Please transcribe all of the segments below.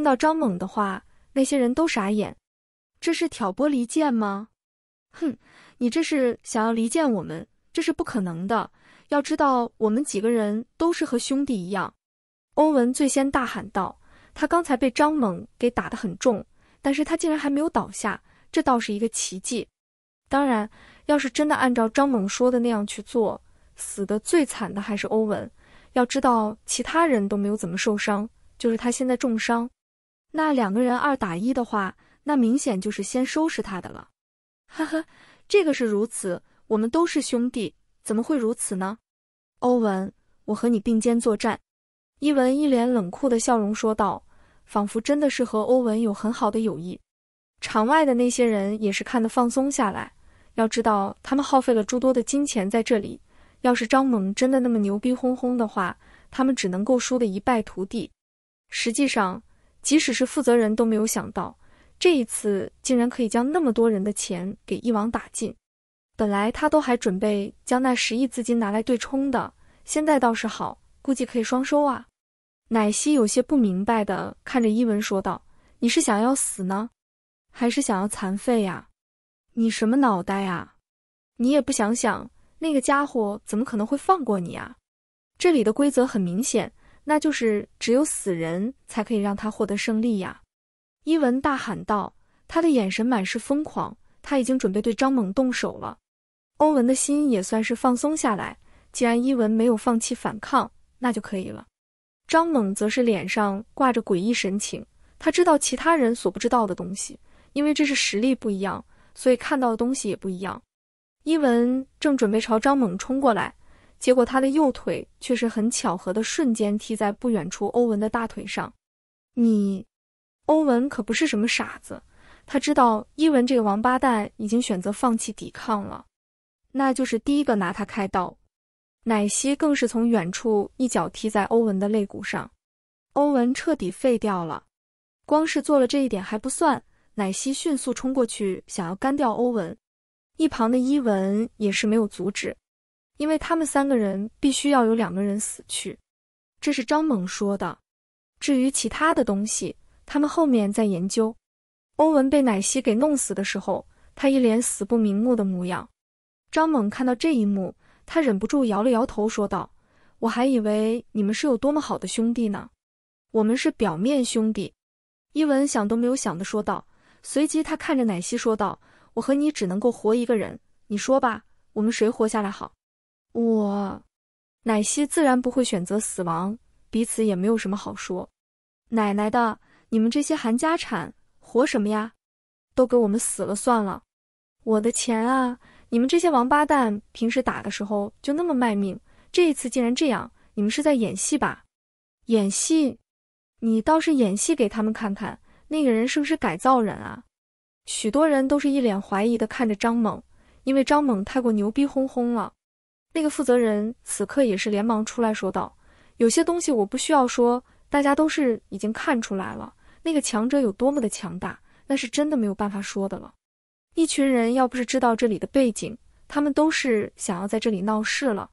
听到张猛的话，那些人都傻眼。这是挑拨离间吗？哼，你这是想要离间我们？这是不可能的。要知道，我们几个人都是和兄弟一样。欧文最先大喊道：“他刚才被张猛给打得很重，但是他竟然还没有倒下，这倒是一个奇迹。”当然，要是真的按照张猛说的那样去做，死的最惨的还是欧文。要知道，其他人都没有怎么受伤，就是他现在重伤。那两个人二打一的话，那明显就是先收拾他的了。呵呵，这个是如此，我们都是兄弟，怎么会如此呢？欧文，我和你并肩作战。”伊文一脸冷酷的笑容说道，仿佛真的是和欧文有很好的友谊。场外的那些人也是看得放松下来，要知道他们耗费了诸多的金钱在这里，要是张猛真的那么牛逼哄哄的话，他们只能够输得一败涂地。实际上。即使是负责人都没有想到，这一次竟然可以将那么多人的钱给一网打尽。本来他都还准备将那十亿资金拿来对冲的，现在倒是好，估计可以双收啊。奶昔有些不明白的看着伊文说道：“你是想要死呢，还是想要残废呀？你什么脑袋呀？你也不想想，那个家伙怎么可能会放过你啊？这里的规则很明显。”那就是只有死人才可以让他获得胜利呀！伊文大喊道，他的眼神满是疯狂，他已经准备对张猛动手了。欧文的心也算是放松下来，既然伊文没有放弃反抗，那就可以了。张猛则是脸上挂着诡异神情，他知道其他人所不知道的东西，因为这是实力不一样，所以看到的东西也不一样。伊文正准备朝张猛冲过来。结果，他的右腿却是很巧合的瞬间踢在不远处欧文的大腿上。你，欧文可不是什么傻子，他知道伊文这个王八蛋已经选择放弃抵抗了，那就是第一个拿他开刀。奶昔更是从远处一脚踢在欧文的肋骨上，欧文彻底废掉了。光是做了这一点还不算，奶昔迅速冲过去想要干掉欧文，一旁的伊文也是没有阻止。因为他们三个人必须要有两个人死去，这是张猛说的。至于其他的东西，他们后面再研究。欧文被奶昔给弄死的时候，他一脸死不瞑目的模样。张猛看到这一幕，他忍不住摇了摇头，说道：“我还以为你们是有多么好的兄弟呢，我们是表面兄弟。”伊文想都没有想的说道，随即他看着奶昔说道：“我和你只能够活一个人，你说吧，我们谁活下来好？”我，奶昔自然不会选择死亡，彼此也没有什么好说。奶奶的，你们这些韩家产，活什么呀？都给我们死了算了。我的钱啊，你们这些王八蛋，平时打的时候就那么卖命，这一次竟然这样，你们是在演戏吧？演戏？你倒是演戏给他们看看，那个人是不是改造人啊？许多人都是一脸怀疑的看着张猛，因为张猛太过牛逼哄哄了。那个负责人此刻也是连忙出来说道：“有些东西我不需要说，大家都是已经看出来了。那个强者有多么的强大，那是真的没有办法说的了。一群人要不是知道这里的背景，他们都是想要在这里闹事了。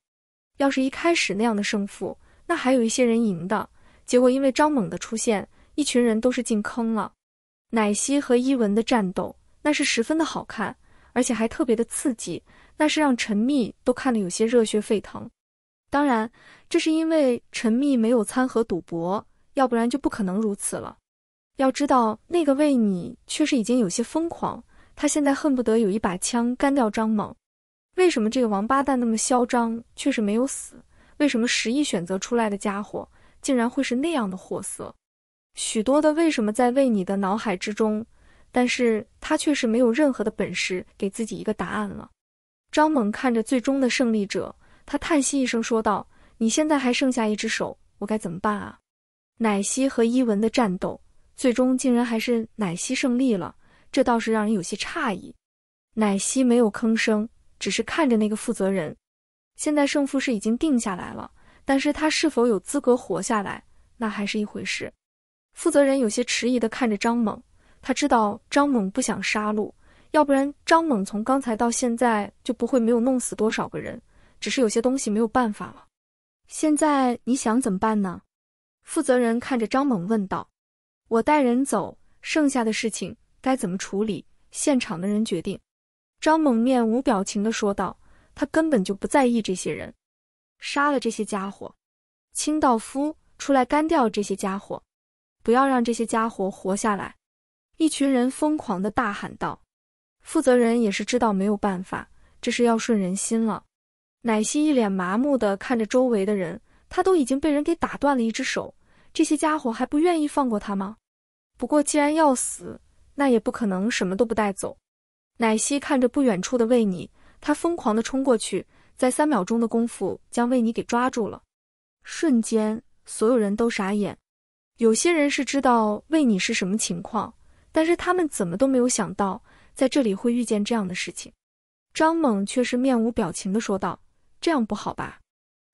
要是一开始那样的胜负，那还有一些人赢的。结果因为张猛的出现，一群人都是进坑了。奶昔和伊文的战斗那是十分的好看，而且还特别的刺激。”那是让陈密都看得有些热血沸腾，当然，这是因为陈密没有参合赌博，要不然就不可能如此了。要知道，那个魏你确实已经有些疯狂，他现在恨不得有一把枪干掉张猛。为什么这个王八蛋那么嚣张，却是没有死？为什么十亿选择出来的家伙，竟然会是那样的货色？许多的为什么在魏你的脑海之中，但是他却是没有任何的本事给自己一个答案了。张猛看着最终的胜利者，他叹息一声说道：“你现在还剩下一只手，我该怎么办啊？”奶昔和伊文的战斗，最终竟然还是奶昔胜利了，这倒是让人有些诧异。奶昔没有吭声，只是看着那个负责人。现在胜负是已经定下来了，但是他是否有资格活下来，那还是一回事。负责人有些迟疑的看着张猛，他知道张猛不想杀戮。要不然，张猛从刚才到现在就不会没有弄死多少个人，只是有些东西没有办法了。现在你想怎么办呢？负责人看着张猛问道。我带人走，剩下的事情该怎么处理？现场的人决定。张猛面无表情地说道，他根本就不在意这些人。杀了这些家伙！清道夫出来干掉这些家伙！不要让这些家伙活下来！一群人疯狂地大喊道。负责人也是知道没有办法，这是要顺人心了。奶昔一脸麻木地看着周围的人，他都已经被人给打断了一只手，这些家伙还不愿意放过他吗？不过既然要死，那也不可能什么都不带走。奶昔看着不远处的魏你，他疯狂地冲过去，在三秒钟的功夫将魏你给抓住了。瞬间，所有人都傻眼。有些人是知道魏你是什么情况，但是他们怎么都没有想到。在这里会遇见这样的事情，张猛却是面无表情的说道：“这样不好吧？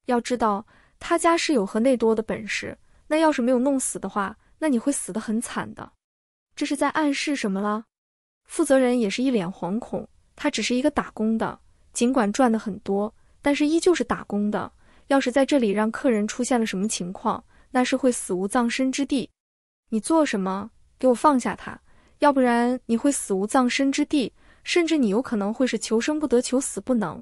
要知道他家是有和内多的本事，那要是没有弄死的话，那你会死得很惨的。这是在暗示什么了？”负责人也是一脸惶恐，他只是一个打工的，尽管赚的很多，但是依旧是打工的。要是在这里让客人出现了什么情况，那是会死无葬身之地。你做什么？给我放下他！要不然你会死无葬身之地，甚至你有可能会是求生不得，求死不能。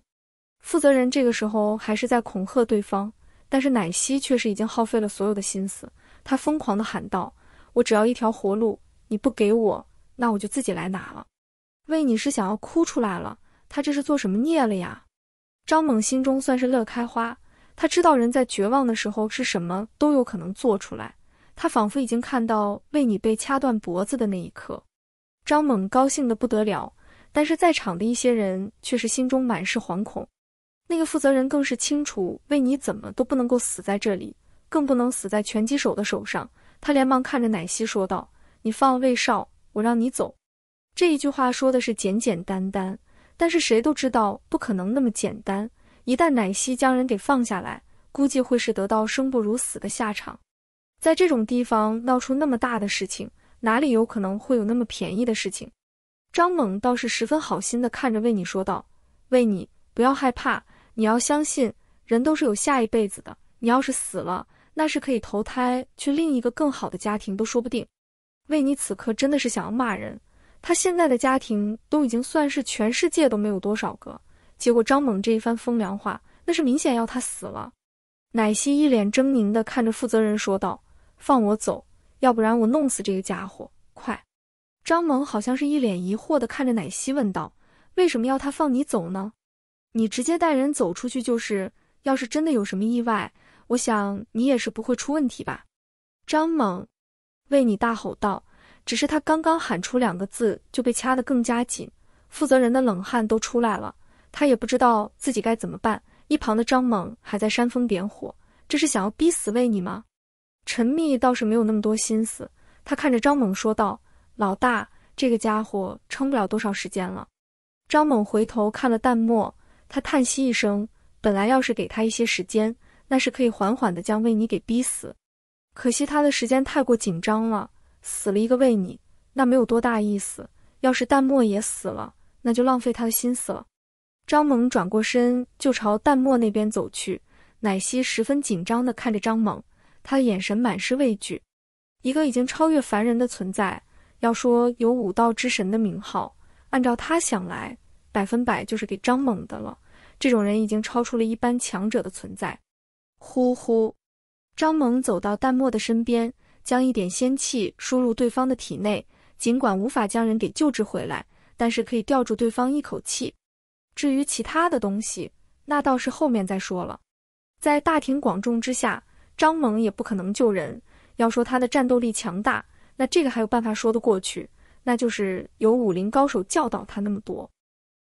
负责人这个时候还是在恐吓对方，但是奶昔却是已经耗费了所有的心思，他疯狂地喊道：“我只要一条活路，你不给我，那我就自己来拿了。”喂，你是想要哭出来了，他这是做什么孽了呀？张猛心中算是乐开花，他知道人在绝望的时候是什么都有可能做出来，他仿佛已经看到为你被掐断脖子的那一刻。张猛高兴的不得了，但是在场的一些人却是心中满是惶恐。那个负责人更是清楚，魏你怎么都不能够死在这里，更不能死在拳击手的手上。他连忙看着奶昔说道：“你放魏少，我让你走。”这一句话说的是简简单单，但是谁都知道不可能那么简单。一旦奶昔将人给放下来，估计会是得到生不如死的下场。在这种地方闹出那么大的事情。哪里有可能会有那么便宜的事情？张猛倒是十分好心的看着魏你说道：“魏你不要害怕，你要相信，人都是有下一辈子的。你要是死了，那是可以投胎去另一个更好的家庭，都说不定。”为你此刻真的是想要骂人，他现在的家庭都已经算是全世界都没有多少个，结果张猛这一番风凉话，那是明显要他死了。奶昔一脸狰狞的看着负责人说道：“放我走。”要不然我弄死这个家伙！快！张猛好像是一脸疑惑的看着奶昔问道：“为什么要他放你走呢？你直接带人走出去就是。要是真的有什么意外，我想你也是不会出问题吧？”张猛为你大吼道。只是他刚刚喊出两个字，就被掐得更加紧，负责人的冷汗都出来了。他也不知道自己该怎么办。一旁的张猛还在煽风点火，这是想要逼死为你吗？陈密倒是没有那么多心思，他看着张猛说道：“老大，这个家伙撑不了多少时间了。”张猛回头看了淡漠，他叹息一声，本来要是给他一些时间，那是可以缓缓的将魏妮给逼死。可惜他的时间太过紧张了，死了一个魏妮，那没有多大意思。要是淡漠也死了，那就浪费他的心思了。张猛转过身就朝淡漠那边走去，奶昔十分紧张的看着张猛。他眼神满是畏惧，一个已经超越凡人的存在，要说有武道之神的名号，按照他想来，百分百就是给张猛的了。这种人已经超出了一般强者的存在。呼呼，张猛走到淡漠的身边，将一点仙气输入对方的体内，尽管无法将人给救治回来，但是可以吊住对方一口气。至于其他的东西，那倒是后面再说了。在大庭广众之下。张猛也不可能救人。要说他的战斗力强大，那这个还有办法说得过去，那就是有武林高手教导他那么多。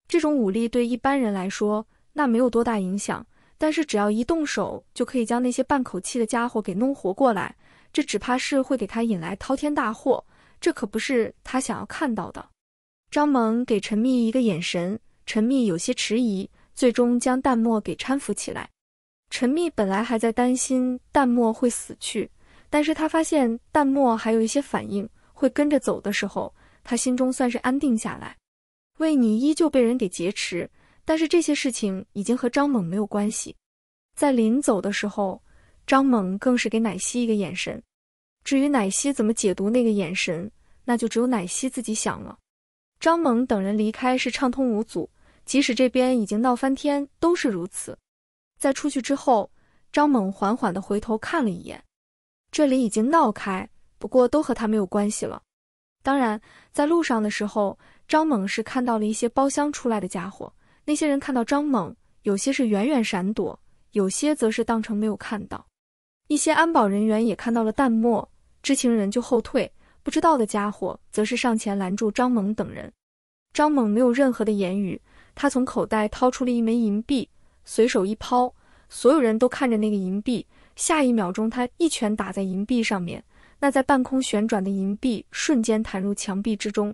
这种武力对一般人来说，那没有多大影响。但是只要一动手，就可以将那些半口气的家伙给弄活过来。这只怕是会给他引来滔天大祸，这可不是他想要看到的。张猛给陈密一个眼神，陈密有些迟疑，最终将淡墨给搀扶起来。陈密本来还在担心淡漠会死去，但是他发现淡漠还有一些反应，会跟着走的时候，他心中算是安定下来。魏你依旧被人给劫持，但是这些事情已经和张猛没有关系。在临走的时候，张猛更是给奶昔一个眼神，至于奶昔怎么解读那个眼神，那就只有奶昔自己想了。张猛等人离开是畅通无阻，即使这边已经闹翻天，都是如此。在出去之后，张猛缓缓地回头看了一眼，这里已经闹开，不过都和他没有关系了。当然，在路上的时候，张猛是看到了一些包厢出来的家伙。那些人看到张猛，有些是远远闪躲，有些则是当成没有看到。一些安保人员也看到了淡漠，知情人就后退，不知道的家伙则是上前拦住张猛等人。张猛没有任何的言语，他从口袋掏出了一枚银币。随手一抛，所有人都看着那个银币。下一秒钟，他一拳打在银币上面，那在半空旋转的银币瞬间弹入墙壁之中。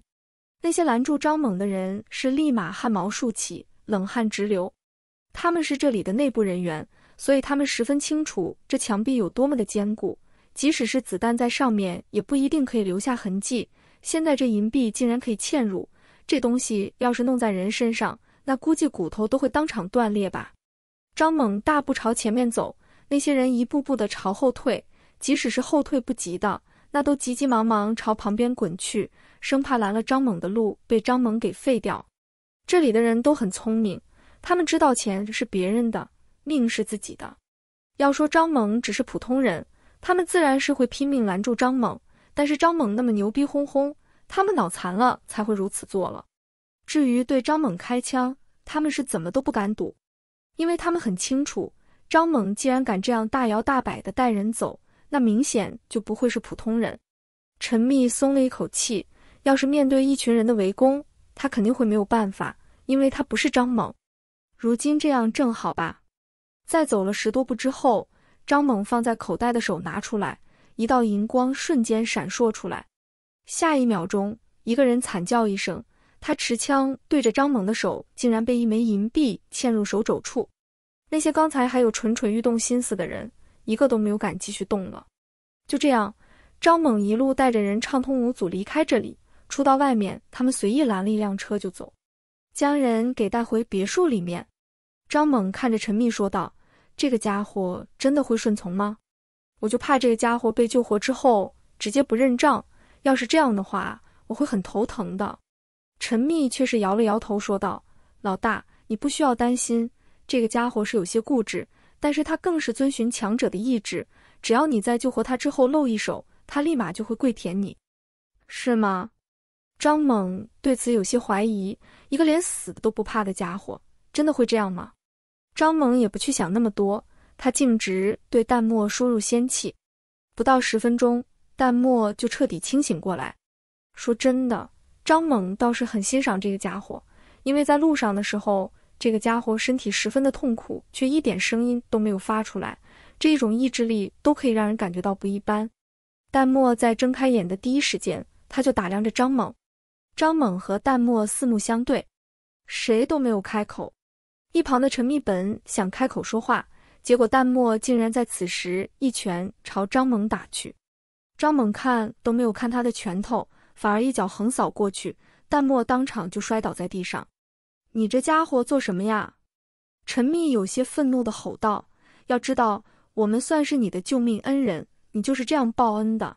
那些拦住张猛的人是立马汗毛竖起，冷汗直流。他们是这里的内部人员，所以他们十分清楚这墙壁有多么的坚固，即使是子弹在上面也不一定可以留下痕迹。现在这银币竟然可以嵌入，这东西要是弄在人身上，那估计骨头都会当场断裂吧。张猛大步朝前面走，那些人一步步的朝后退，即使是后退不及的，那都急急忙忙朝旁边滚去，生怕拦了张猛的路被张猛给废掉。这里的人都很聪明，他们知道钱是别人的，命是自己的。要说张猛只是普通人，他们自然是会拼命拦住张猛，但是张猛那么牛逼哄哄，他们脑残了才会如此做了。至于对张猛开枪，他们是怎么都不敢赌。因为他们很清楚，张猛既然敢这样大摇大摆的带人走，那明显就不会是普通人。陈密松了一口气，要是面对一群人的围攻，他肯定会没有办法，因为他不是张猛。如今这样正好吧。在走了十多步之后，张猛放在口袋的手拿出来，一道银光瞬间闪烁出来，下一秒钟，一个人惨叫一声。他持枪对着张猛的手，竟然被一枚银币嵌入手肘处。那些刚才还有蠢蠢欲动心思的人，一个都没有敢继续动了。就这样，张猛一路带着人畅通无阻离开这里。出到外面，他们随意拦了一辆车就走，将人给带回别墅里面。张猛看着陈密说道：“这个家伙真的会顺从吗？我就怕这个家伙被救活之后直接不认账。要是这样的话，我会很头疼的。”陈密却是摇了摇头，说道：“老大，你不需要担心，这个家伙是有些固执，但是他更是遵循强者的意志。只要你在救活他之后露一手，他立马就会跪舔你，是吗？”张猛对此有些怀疑，一个连死都不怕的家伙，真的会这样吗？张猛也不去想那么多，他径直对淡墨输入仙气，不到十分钟，淡墨就彻底清醒过来。说真的。张猛倒是很欣赏这个家伙，因为在路上的时候，这个家伙身体十分的痛苦，却一点声音都没有发出来，这种意志力都可以让人感觉到不一般。淡墨在睁开眼的第一时间，他就打量着张猛。张猛和淡墨四目相对，谁都没有开口。一旁的陈密本想开口说话，结果淡墨竟然在此时一拳朝张猛打去。张猛看都没有看他的拳头。反而一脚横扫过去，淡漠当场就摔倒在地上。你这家伙做什么呀？陈密有些愤怒地吼道。要知道，我们算是你的救命恩人，你就是这样报恩的。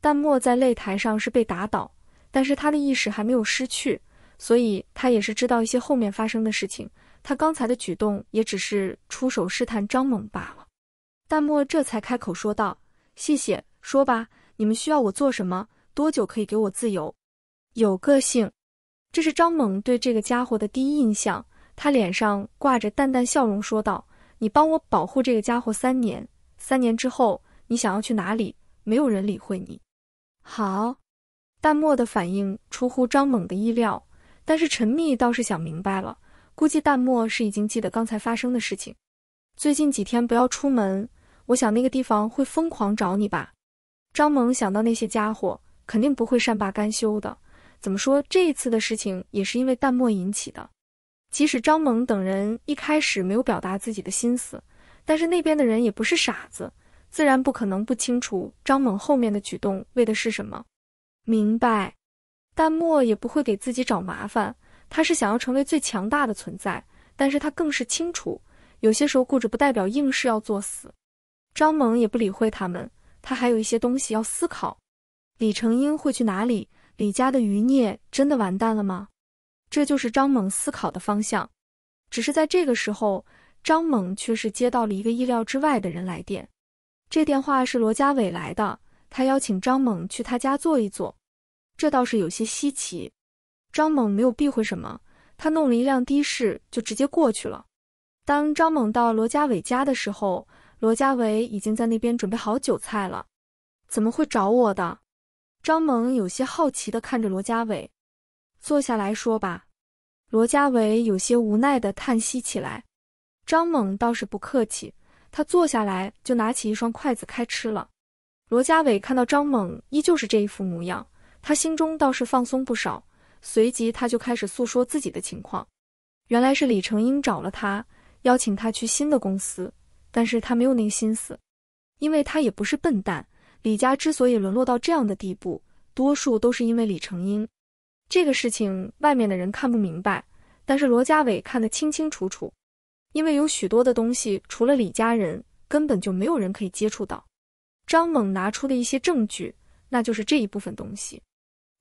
淡漠在擂台上是被打倒，但是他的意识还没有失去，所以他也是知道一些后面发生的事情。他刚才的举动也只是出手试探张猛罢了。淡漠这才开口说道：“谢谢，说吧，你们需要我做什么？”多久可以给我自由？有个性，这是张猛对这个家伙的第一印象。他脸上挂着淡淡笑容说道：“你帮我保护这个家伙三年，三年之后，你想要去哪里？没有人理会你。”好，淡漠的反应出乎张猛的意料，但是陈密倒是想明白了，估计淡漠是已经记得刚才发生的事情。最近几天不要出门，我想那个地方会疯狂找你吧。张猛想到那些家伙。肯定不会善罢甘休的。怎么说，这一次的事情也是因为淡漠引起的。即使张猛等人一开始没有表达自己的心思，但是那边的人也不是傻子，自然不可能不清楚张猛后面的举动为的是什么。明白，淡漠也不会给自己找麻烦。他是想要成为最强大的存在，但是他更是清楚，有些时候固执不代表硬是要作死。张猛也不理会他们，他还有一些东西要思考。李成英会去哪里？李家的余孽真的完蛋了吗？这就是张猛思考的方向。只是在这个时候，张猛却是接到了一个意料之外的人来电。这电话是罗家伟来的，他邀请张猛去他家坐一坐。这倒是有些稀奇。张猛没有避讳什么，他弄了一辆的士就直接过去了。当张猛到罗家伟家的时候，罗家伟已经在那边准备好酒菜了。怎么会找我的？张猛有些好奇的看着罗家伟，坐下来说吧。罗家伟有些无奈的叹息起来。张猛倒是不客气，他坐下来就拿起一双筷子开吃了。罗家伟看到张猛依旧是这一副模样，他心中倒是放松不少，随即他就开始诉说自己的情况。原来是李成英找了他，邀请他去新的公司，但是他没有那个心思，因为他也不是笨蛋。李家之所以沦落到这样的地步，多数都是因为李成英这个事情，外面的人看不明白，但是罗家伟看得清清楚楚，因为有许多的东西，除了李家人，根本就没有人可以接触到。张猛拿出的一些证据，那就是这一部分东西。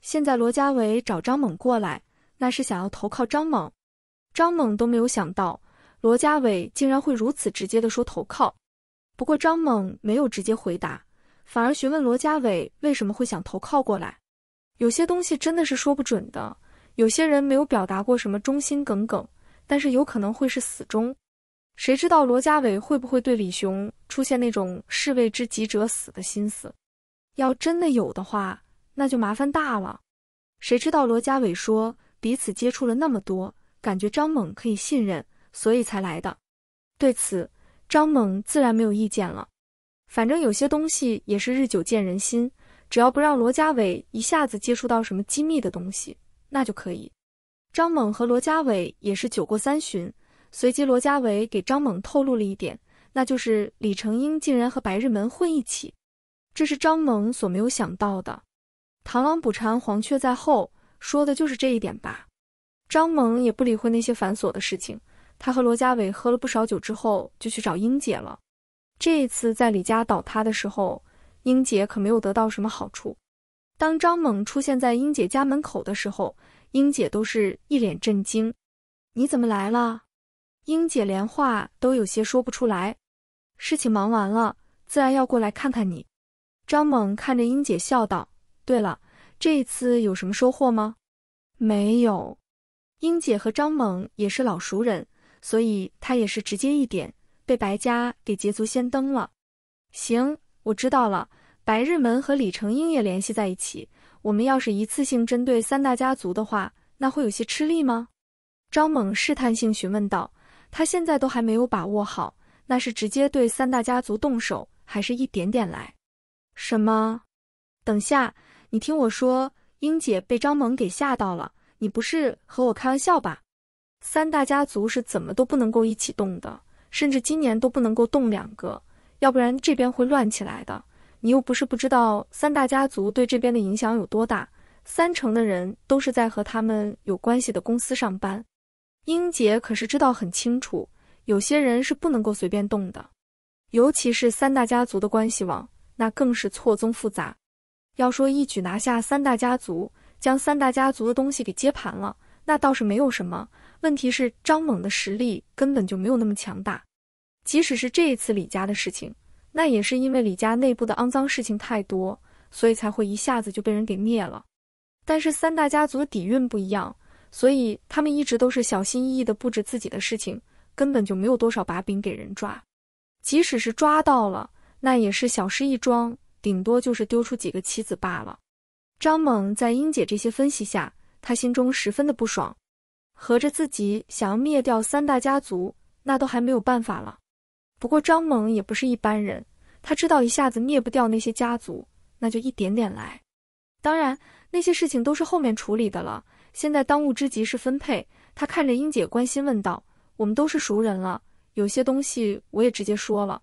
现在罗家伟找张猛过来，那是想要投靠张猛。张猛都没有想到，罗家伟竟然会如此直接的说投靠。不过张猛没有直接回答。反而询问罗家伟为什么会想投靠过来，有些东西真的是说不准的。有些人没有表达过什么忠心耿耿，但是有可能会是死忠。谁知道罗家伟会不会对李雄出现那种士为知己者死的心思？要真的有的话，那就麻烦大了。谁知道罗家伟说彼此接触了那么多，感觉张猛可以信任，所以才来的。对此，张猛自然没有意见了。反正有些东西也是日久见人心，只要不让罗家伟一下子接触到什么机密的东西，那就可以。张猛和罗家伟也是酒过三巡，随即罗家伟给张猛透露了一点，那就是李成英竟然和白日门混一起，这是张猛所没有想到的。螳螂捕蝉，黄雀在后，说的就是这一点吧。张猛也不理会那些繁琐的事情，他和罗家伟喝了不少酒之后，就去找英姐了。这一次在李家倒塌的时候，英姐可没有得到什么好处。当张猛出现在英姐家门口的时候，英姐都是一脸震惊：“你怎么来了？”英姐连话都有些说不出来。事情忙完了，自然要过来看看你。张猛看着英姐笑道：“对了，这一次有什么收获吗？”“没有。”英姐和张猛也是老熟人，所以他也是直接一点。被白家给捷足先登了。行，我知道了。白日门和李成英也联系在一起。我们要是一次性针对三大家族的话，那会有些吃力吗？张猛试探性询问道。他现在都还没有把握好，那是直接对三大家族动手，还是一点点来？什么？等下，你听我说。英姐被张猛给吓到了。你不是和我开玩笑吧？三大家族是怎么都不能够一起动的。甚至今年都不能够动两个，要不然这边会乱起来的。你又不是不知道，三大家族对这边的影响有多大，三成的人都是在和他们有关系的公司上班。英姐可是知道很清楚，有些人是不能够随便动的，尤其是三大家族的关系网，那更是错综复杂。要说一举拿下三大家族，将三大家族的东西给接盘了，那倒是没有什么。问题是张猛的实力根本就没有那么强大，即使是这一次李家的事情，那也是因为李家内部的肮脏事情太多，所以才会一下子就被人给灭了。但是三大家族的底蕴不一样，所以他们一直都是小心翼翼的布置自己的事情，根本就没有多少把柄给人抓。即使是抓到了，那也是小事一桩，顶多就是丢出几个棋子罢了。张猛在英姐这些分析下，他心中十分的不爽。合着自己想要灭掉三大家族，那都还没有办法了。不过张猛也不是一般人，他知道一下子灭不掉那些家族，那就一点点来。当然，那些事情都是后面处理的了。现在当务之急是分配。他看着英姐关心问道：“我们都是熟人了，有些东西我也直接说了。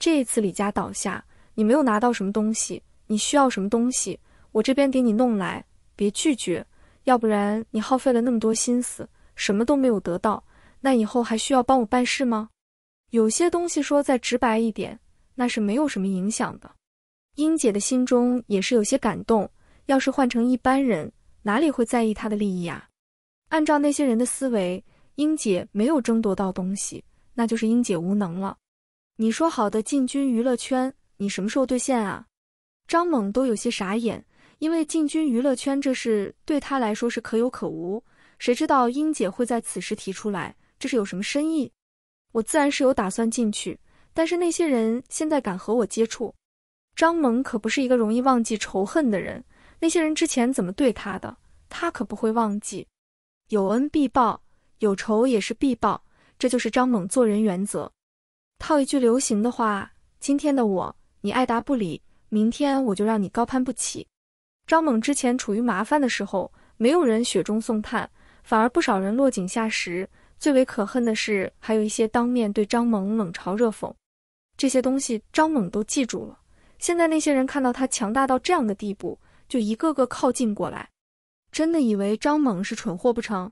这一次李家倒下，你没有拿到什么东西，你需要什么东西，我这边给你弄来，别拒绝。”要不然你耗费了那么多心思，什么都没有得到，那以后还需要帮我办事吗？有些东西说再直白一点，那是没有什么影响的。英姐的心中也是有些感动，要是换成一般人，哪里会在意她的利益啊？按照那些人的思维，英姐没有争夺到东西，那就是英姐无能了。你说好的进军娱乐圈，你什么时候兑现啊？张猛都有些傻眼。因为进军娱乐圈这事对他来说是可有可无，谁知道英姐会在此时提出来，这是有什么深意？我自然是有打算进去，但是那些人现在敢和我接触？张萌可不是一个容易忘记仇恨的人，那些人之前怎么对他的，他可不会忘记。有恩必报，有仇也是必报，这就是张猛做人原则。套一句流行的话：今天的我，你爱答不理，明天我就让你高攀不起。张猛之前处于麻烦的时候，没有人雪中送炭，反而不少人落井下石。最为可恨的是，还有一些当面对张猛冷嘲热讽。这些东西张猛都记住了。现在那些人看到他强大到这样的地步，就一个个靠近过来，真的以为张猛是蠢货不成？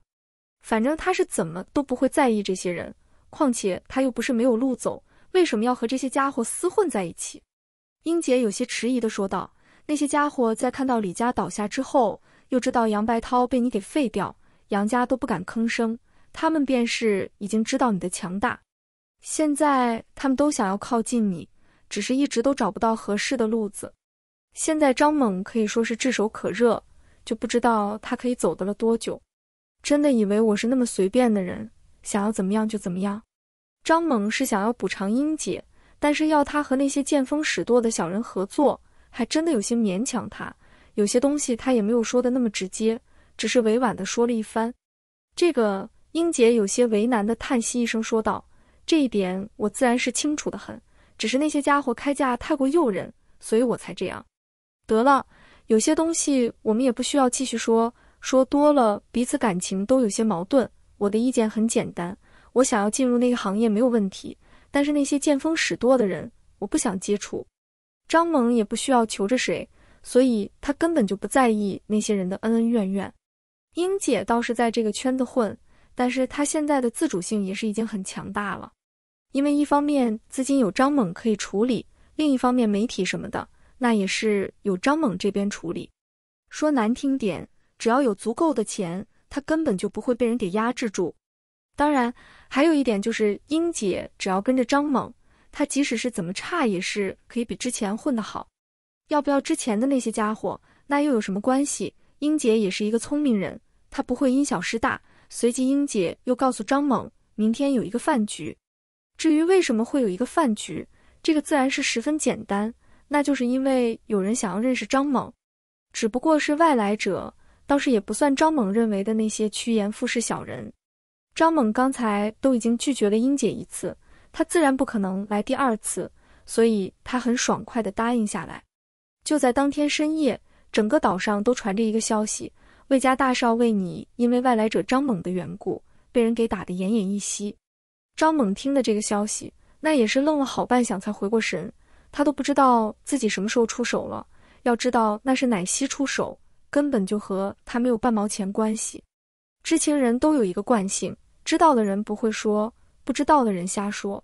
反正他是怎么都不会在意这些人。况且他又不是没有路走，为什么要和这些家伙厮混在一起？英姐有些迟疑地说道。那些家伙在看到李家倒下之后，又知道杨白涛被你给废掉，杨家都不敢吭声。他们便是已经知道你的强大，现在他们都想要靠近你，只是一直都找不到合适的路子。现在张猛可以说是炙手可热，就不知道他可以走得了多久。真的以为我是那么随便的人，想要怎么样就怎么样？张猛是想要补偿英姐，但是要他和那些见风使舵的小人合作。还真的有些勉强他，有些东西他也没有说的那么直接，只是委婉的说了一番。这个英杰有些为难的叹息一声说道：“这一点我自然是清楚的很，只是那些家伙开价太过诱人，所以我才这样。得了，有些东西我们也不需要继续说，说多了彼此感情都有些矛盾。我的意见很简单，我想要进入那个行业没有问题，但是那些见风使舵的人，我不想接触。”张猛也不需要求着谁，所以他根本就不在意那些人的恩恩怨怨。英姐倒是在这个圈子混，但是她现在的自主性也是已经很强大了。因为一方面资金有张猛可以处理，另一方面媒体什么的那也是有张猛这边处理。说难听点，只要有足够的钱，他根本就不会被人给压制住。当然，还有一点就是英姐只要跟着张猛。他即使是怎么差，也是可以比之前混得好。要不要之前的那些家伙，那又有什么关系？英姐也是一个聪明人，她不会因小失大。随即，英姐又告诉张猛，明天有一个饭局。至于为什么会有一个饭局，这个自然是十分简单，那就是因为有人想要认识张猛，只不过是外来者，倒是也不算张猛认为的那些趋炎附势小人。张猛刚才都已经拒绝了英姐一次。他自然不可能来第二次，所以他很爽快地答应下来。就在当天深夜，整个岛上都传着一个消息：魏家大少为你因为外来者张猛的缘故，被人给打得奄奄一息。张猛听的这个消息，那也是愣了好半晌才回过神，他都不知道自己什么时候出手了。要知道那是奶昔出手，根本就和他没有半毛钱关系。知情人都有一个惯性，知道的人不会说。不知道的人瞎说，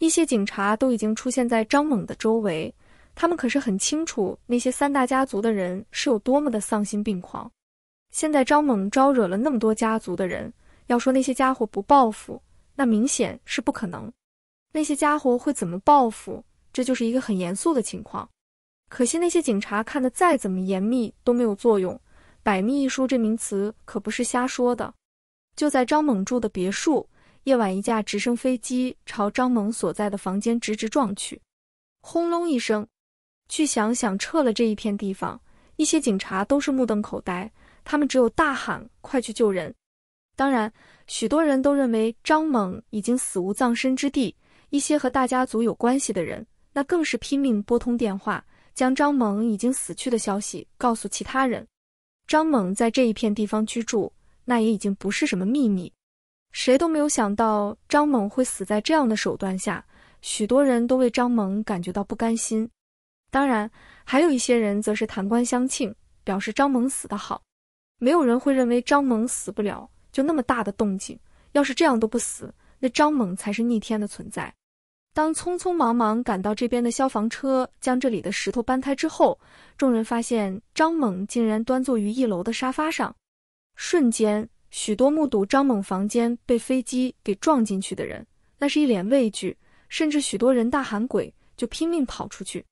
一些警察都已经出现在张猛的周围，他们可是很清楚那些三大家族的人是有多么的丧心病狂。现在张猛招惹了那么多家族的人，要说那些家伙不报复，那明显是不可能。那些家伙会怎么报复？这就是一个很严肃的情况。可惜那些警察看得再怎么严密都没有作用，“百密一疏”这名词可不是瞎说的。就在张猛住的别墅。夜晚，一架直升飞机朝张猛所在的房间直直撞去，轰隆一声，巨响响彻了这一片地方。一些警察都是目瞪口呆，他们只有大喊：“快去救人！”当然，许多人都认为张猛已经死无葬身之地。一些和大家族有关系的人，那更是拼命拨通电话，将张猛已经死去的消息告诉其他人。张猛在这一片地方居住，那也已经不是什么秘密。谁都没有想到张猛会死在这样的手段下，许多人都为张猛感觉到不甘心。当然，还有一些人则是弹冠相庆，表示张猛死得好。没有人会认为张猛死不了，就那么大的动静，要是这样都不死，那张猛才是逆天的存在。当匆匆忙忙赶到这边的消防车将这里的石头搬开之后，众人发现张猛竟然端坐于一楼的沙发上，瞬间。许多目睹张猛房间被飞机给撞进去的人，那是一脸畏惧，甚至许多人大喊“鬼”，就拼命跑出去。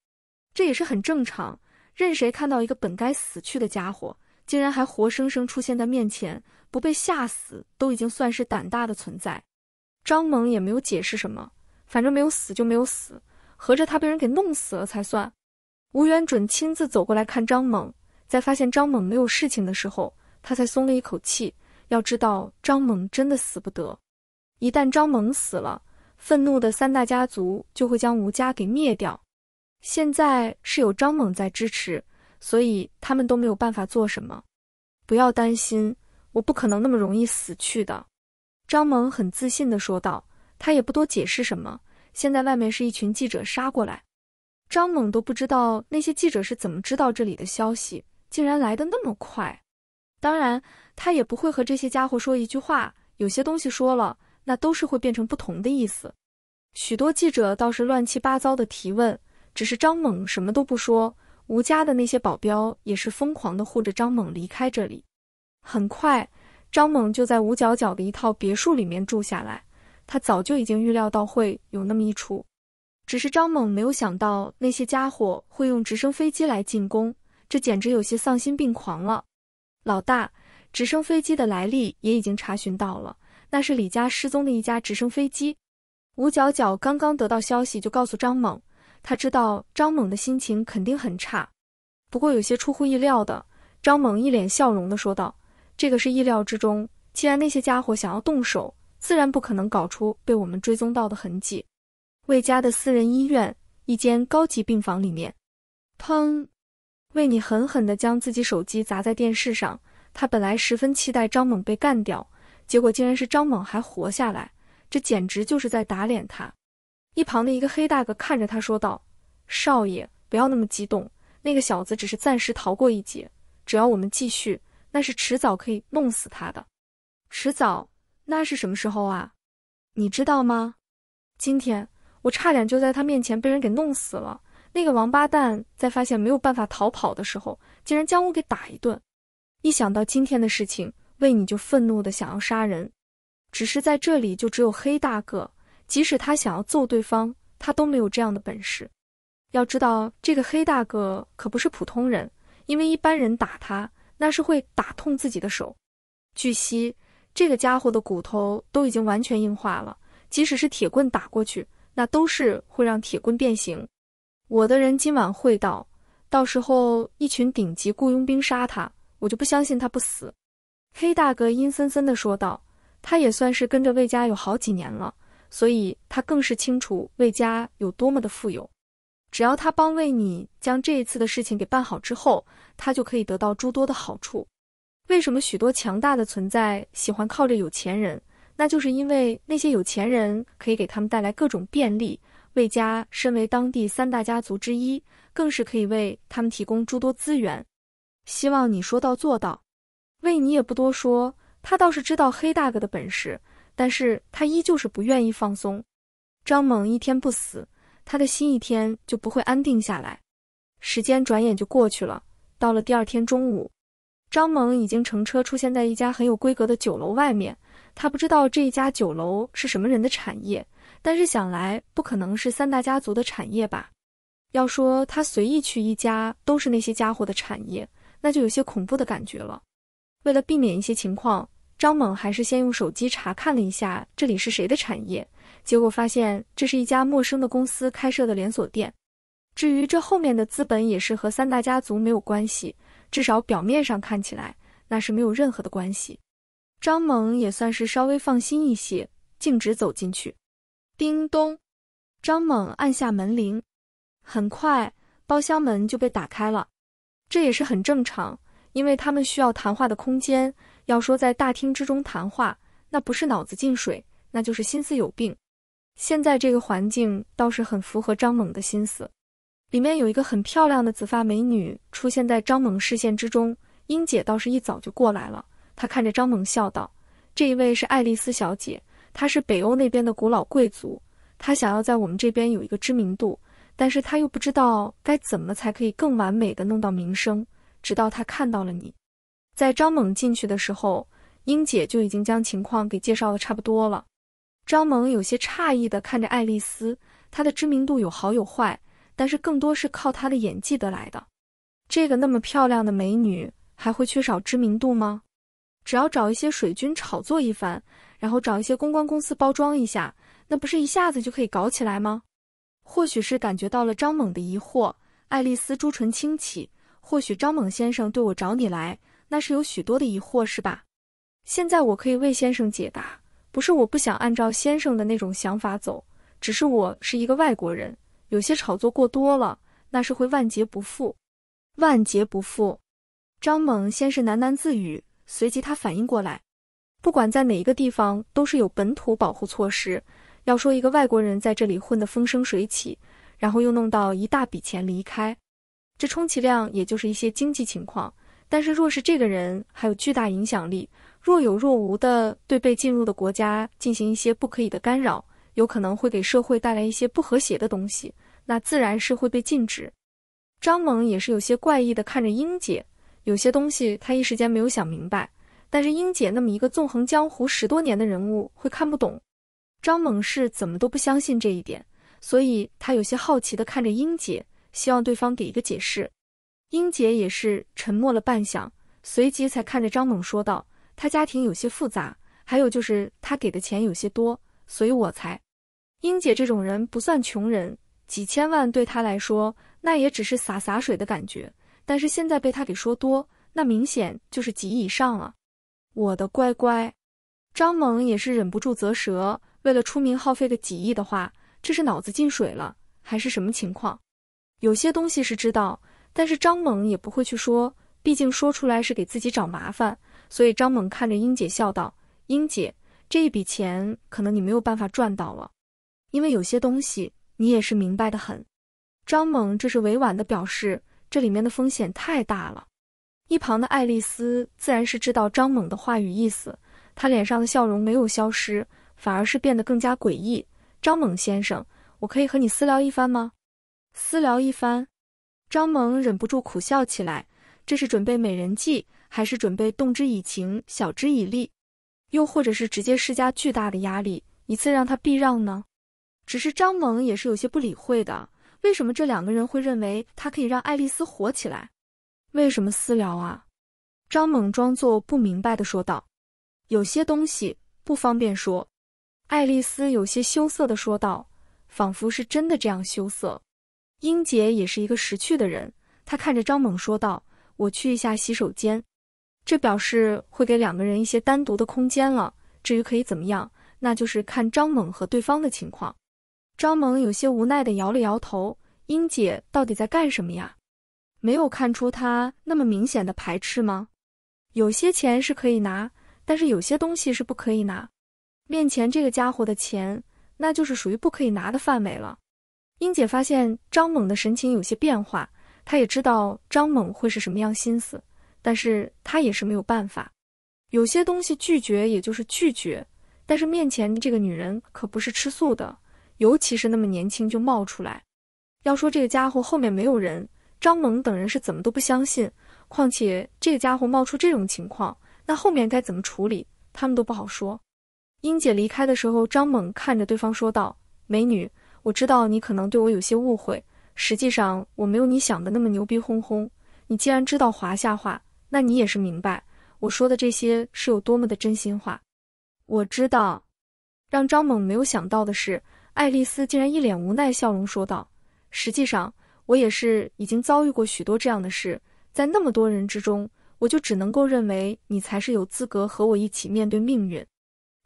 这也是很正常，任谁看到一个本该死去的家伙，竟然还活生生出现在面前，不被吓死都已经算是胆大的存在。张猛也没有解释什么，反正没有死就没有死，合着他被人给弄死了才算。吴元准亲自走过来看张猛，在发现张猛没有事情的时候，他才松了一口气。要知道，张猛真的死不得。一旦张猛死了，愤怒的三大家族就会将吴家给灭掉。现在是有张猛在支持，所以他们都没有办法做什么。不要担心，我不可能那么容易死去的。”张猛很自信地说道。他也不多解释什么。现在外面是一群记者杀过来，张猛都不知道那些记者是怎么知道这里的消息，竟然来得那么快。当然，他也不会和这些家伙说一句话。有些东西说了，那都是会变成不同的意思。许多记者倒是乱七八糟的提问，只是张猛什么都不说。吴家的那些保镖也是疯狂的护着张猛离开这里。很快，张猛就在吴角角的一套别墅里面住下来。他早就已经预料到会有那么一出，只是张猛没有想到那些家伙会用直升飞机来进攻，这简直有些丧心病狂了。老大，直升飞机的来历也已经查询到了，那是李家失踪的一架直升飞机。吴角角刚刚得到消息，就告诉张猛，他知道张猛的心情肯定很差。不过有些出乎意料的，张猛一脸笑容地说道：“这个是意料之中，既然那些家伙想要动手，自然不可能搞出被我们追踪到的痕迹。”魏家的私人医院，一间高级病房里面，砰。为你狠狠地将自己手机砸在电视上，他本来十分期待张猛被干掉，结果竟然是张猛还活下来，这简直就是在打脸他。一旁的一个黑大哥看着他说道：“少爷，不要那么激动，那个小子只是暂时逃过一劫，只要我们继续，那是迟早可以弄死他的。迟早？那是什么时候啊？你知道吗？今天我差点就在他面前被人给弄死了。”那个王八蛋在发现没有办法逃跑的时候，竟然将我给打一顿。一想到今天的事情，魏你就愤怒的想要杀人。只是在这里就只有黑大个，即使他想要揍对方，他都没有这样的本事。要知道，这个黑大个可不是普通人，因为一般人打他，那是会打痛自己的手。据悉，这个家伙的骨头都已经完全硬化了，即使是铁棍打过去，那都是会让铁棍变形。我的人今晚会到，到时候一群顶级雇佣兵杀他，我就不相信他不死。”黑大哥阴森森的说道。他也算是跟着魏家有好几年了，所以他更是清楚魏家有多么的富有。只要他帮魏你将这一次的事情给办好之后，他就可以得到诸多的好处。为什么许多强大的存在喜欢靠着有钱人？那就是因为那些有钱人可以给他们带来各种便利。魏家身为当地三大家族之一，更是可以为他们提供诸多资源。希望你说到做到。魏你也不多说，他倒是知道黑大哥的本事，但是他依旧是不愿意放松。张猛一天不死，他的心一天就不会安定下来。时间转眼就过去了，到了第二天中午，张猛已经乘车出现在一家很有规格的酒楼外面。他不知道这一家酒楼是什么人的产业。但是想来不可能是三大家族的产业吧？要说他随意去一家都是那些家伙的产业，那就有些恐怖的感觉了。为了避免一些情况，张猛还是先用手机查看了一下这里是谁的产业，结果发现这是一家陌生的公司开设的连锁店。至于这后面的资本也是和三大家族没有关系，至少表面上看起来那是没有任何的关系。张猛也算是稍微放心一些，径直走进去。叮咚，张猛按下门铃，很快包厢门就被打开了。这也是很正常，因为他们需要谈话的空间。要说在大厅之中谈话，那不是脑子进水，那就是心思有病。现在这个环境倒是很符合张猛的心思。里面有一个很漂亮的紫发美女出现在张猛视线之中，英姐倒是一早就过来了。她看着张猛笑道：“这一位是爱丽丝小姐。”他是北欧那边的古老贵族，他想要在我们这边有一个知名度，但是他又不知道该怎么才可以更完美的弄到名声。直到他看到了你，在张猛进去的时候，英姐就已经将情况给介绍的差不多了。张猛有些诧异的看着爱丽丝，她的知名度有好有坏，但是更多是靠她的演技得来的。这个那么漂亮的美女还会缺少知名度吗？只要找一些水军炒作一番。然后找一些公关公司包装一下，那不是一下子就可以搞起来吗？或许是感觉到了张猛的疑惑，爱丽丝朱唇轻启。或许张猛先生对我找你来，那是有许多的疑惑是吧？现在我可以为先生解答，不是我不想按照先生的那种想法走，只是我是一个外国人，有些炒作过多了，那是会万劫不复。万劫不复。张猛先是喃喃自语，随即他反应过来。不管在哪一个地方，都是有本土保护措施。要说一个外国人在这里混得风生水起，然后又弄到一大笔钱离开，这充其量也就是一些经济情况。但是，若是这个人还有巨大影响力，若有若无的对被进入的国家进行一些不可以的干扰，有可能会给社会带来一些不和谐的东西，那自然是会被禁止。张萌也是有些怪异的看着英姐，有些东西他一时间没有想明白。但是英姐那么一个纵横江湖十多年的人物会看不懂，张猛是怎么都不相信这一点，所以他有些好奇的看着英姐，希望对方给一个解释。英姐也是沉默了半晌，随即才看着张猛说道：“他家庭有些复杂，还有就是他给的钱有些多，所以我才……”英姐这种人不算穷人，几千万对他来说那也只是洒洒水的感觉，但是现在被他给说多，那明显就是几亿以上了。我的乖乖，张猛也是忍不住啧舌。为了出名耗费个几亿的话，这是脑子进水了还是什么情况？有些东西是知道，但是张猛也不会去说，毕竟说出来是给自己找麻烦。所以张猛看着英姐笑道：“英姐，这一笔钱可能你没有办法赚到了，因为有些东西你也是明白的很。”张猛这是委婉的表示，这里面的风险太大了。一旁的爱丽丝自然是知道张猛的话语意思，她脸上的笑容没有消失，反而是变得更加诡异。张猛先生，我可以和你私聊一番吗？私聊一番？张猛忍不住苦笑起来，这是准备美人计，还是准备动之以情，晓之以利，又或者是直接施加巨大的压力，一次让他避让呢？只是张猛也是有些不理会的，为什么这两个人会认为他可以让爱丽丝活起来？为什么私聊啊？张猛装作不明白的说道：“有些东西不方便说。”爱丽丝有些羞涩的说道，仿佛是真的这样羞涩。英姐也是一个识趣的人，她看着张猛说道：“我去一下洗手间。”这表示会给两个人一些单独的空间了。至于可以怎么样，那就是看张猛和对方的情况。张猛有些无奈的摇了摇头：“英姐到底在干什么呀？”没有看出他那么明显的排斥吗？有些钱是可以拿，但是有些东西是不可以拿。面前这个家伙的钱，那就是属于不可以拿的范围了。英姐发现张猛的神情有些变化，她也知道张猛会是什么样心思，但是她也是没有办法。有些东西拒绝也就是拒绝，但是面前这个女人可不是吃素的，尤其是那么年轻就冒出来。要说这个家伙后面没有人。张猛等人是怎么都不相信，况且这个家伙冒出这种情况，那后面该怎么处理，他们都不好说。英姐离开的时候，张猛看着对方说道：“美女，我知道你可能对我有些误会，实际上我没有你想的那么牛逼哄哄。你既然知道华夏话，那你也是明白我说的这些是有多么的真心话。”我知道。让张猛没有想到的是，爱丽丝竟然一脸无奈笑容说道：“实际上。”我也是已经遭遇过许多这样的事，在那么多人之中，我就只能够认为你才是有资格和我一起面对命运。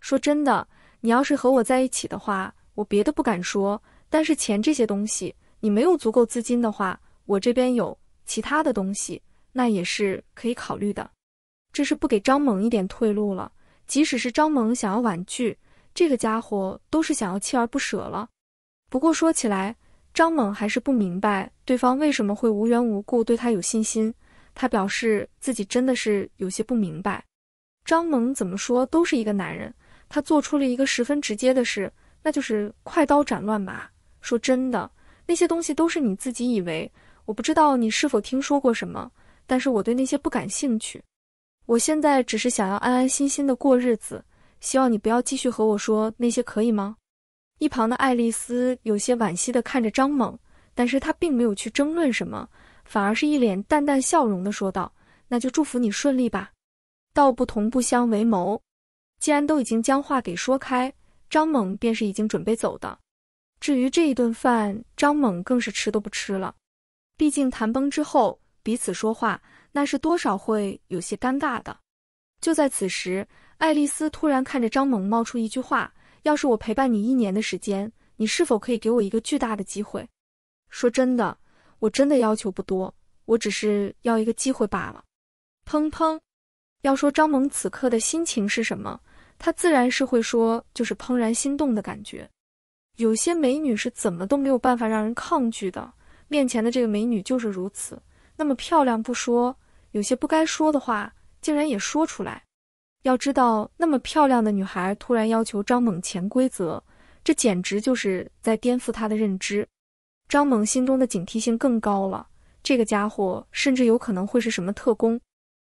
说真的，你要是和我在一起的话，我别的不敢说，但是钱这些东西，你没有足够资金的话，我这边有其他的东西，那也是可以考虑的。这是不给张猛一点退路了，即使是张猛想要婉拒，这个家伙都是想要锲而不舍了。不过说起来。张猛还是不明白对方为什么会无缘无故对他有信心，他表示自己真的是有些不明白。张猛怎么说都是一个男人，他做出了一个十分直接的事，那就是快刀斩乱麻。说真的，那些东西都是你自己以为。我不知道你是否听说过什么，但是我对那些不感兴趣。我现在只是想要安安心心的过日子，希望你不要继续和我说那些，可以吗？一旁的爱丽丝有些惋惜的看着张猛，但是他并没有去争论什么，反而是一脸淡淡笑容的说道：“那就祝福你顺利吧。”道不同不相为谋，既然都已经将话给说开，张猛便是已经准备走的。至于这一顿饭，张猛更是吃都不吃了，毕竟谈崩之后彼此说话，那是多少会有些尴尬的。就在此时，爱丽丝突然看着张猛冒出一句话。要是我陪伴你一年的时间，你是否可以给我一个巨大的机会？说真的，我真的要求不多，我只是要一个机会罢了。砰砰！要说张萌此刻的心情是什么，她自然是会说，就是怦然心动的感觉。有些美女是怎么都没有办法让人抗拒的，面前的这个美女就是如此，那么漂亮不说，有些不该说的话竟然也说出来。要知道，那么漂亮的女孩突然要求张猛潜规则，这简直就是在颠覆他的认知。张猛心中的警惕性更高了，这个家伙甚至有可能会是什么特工。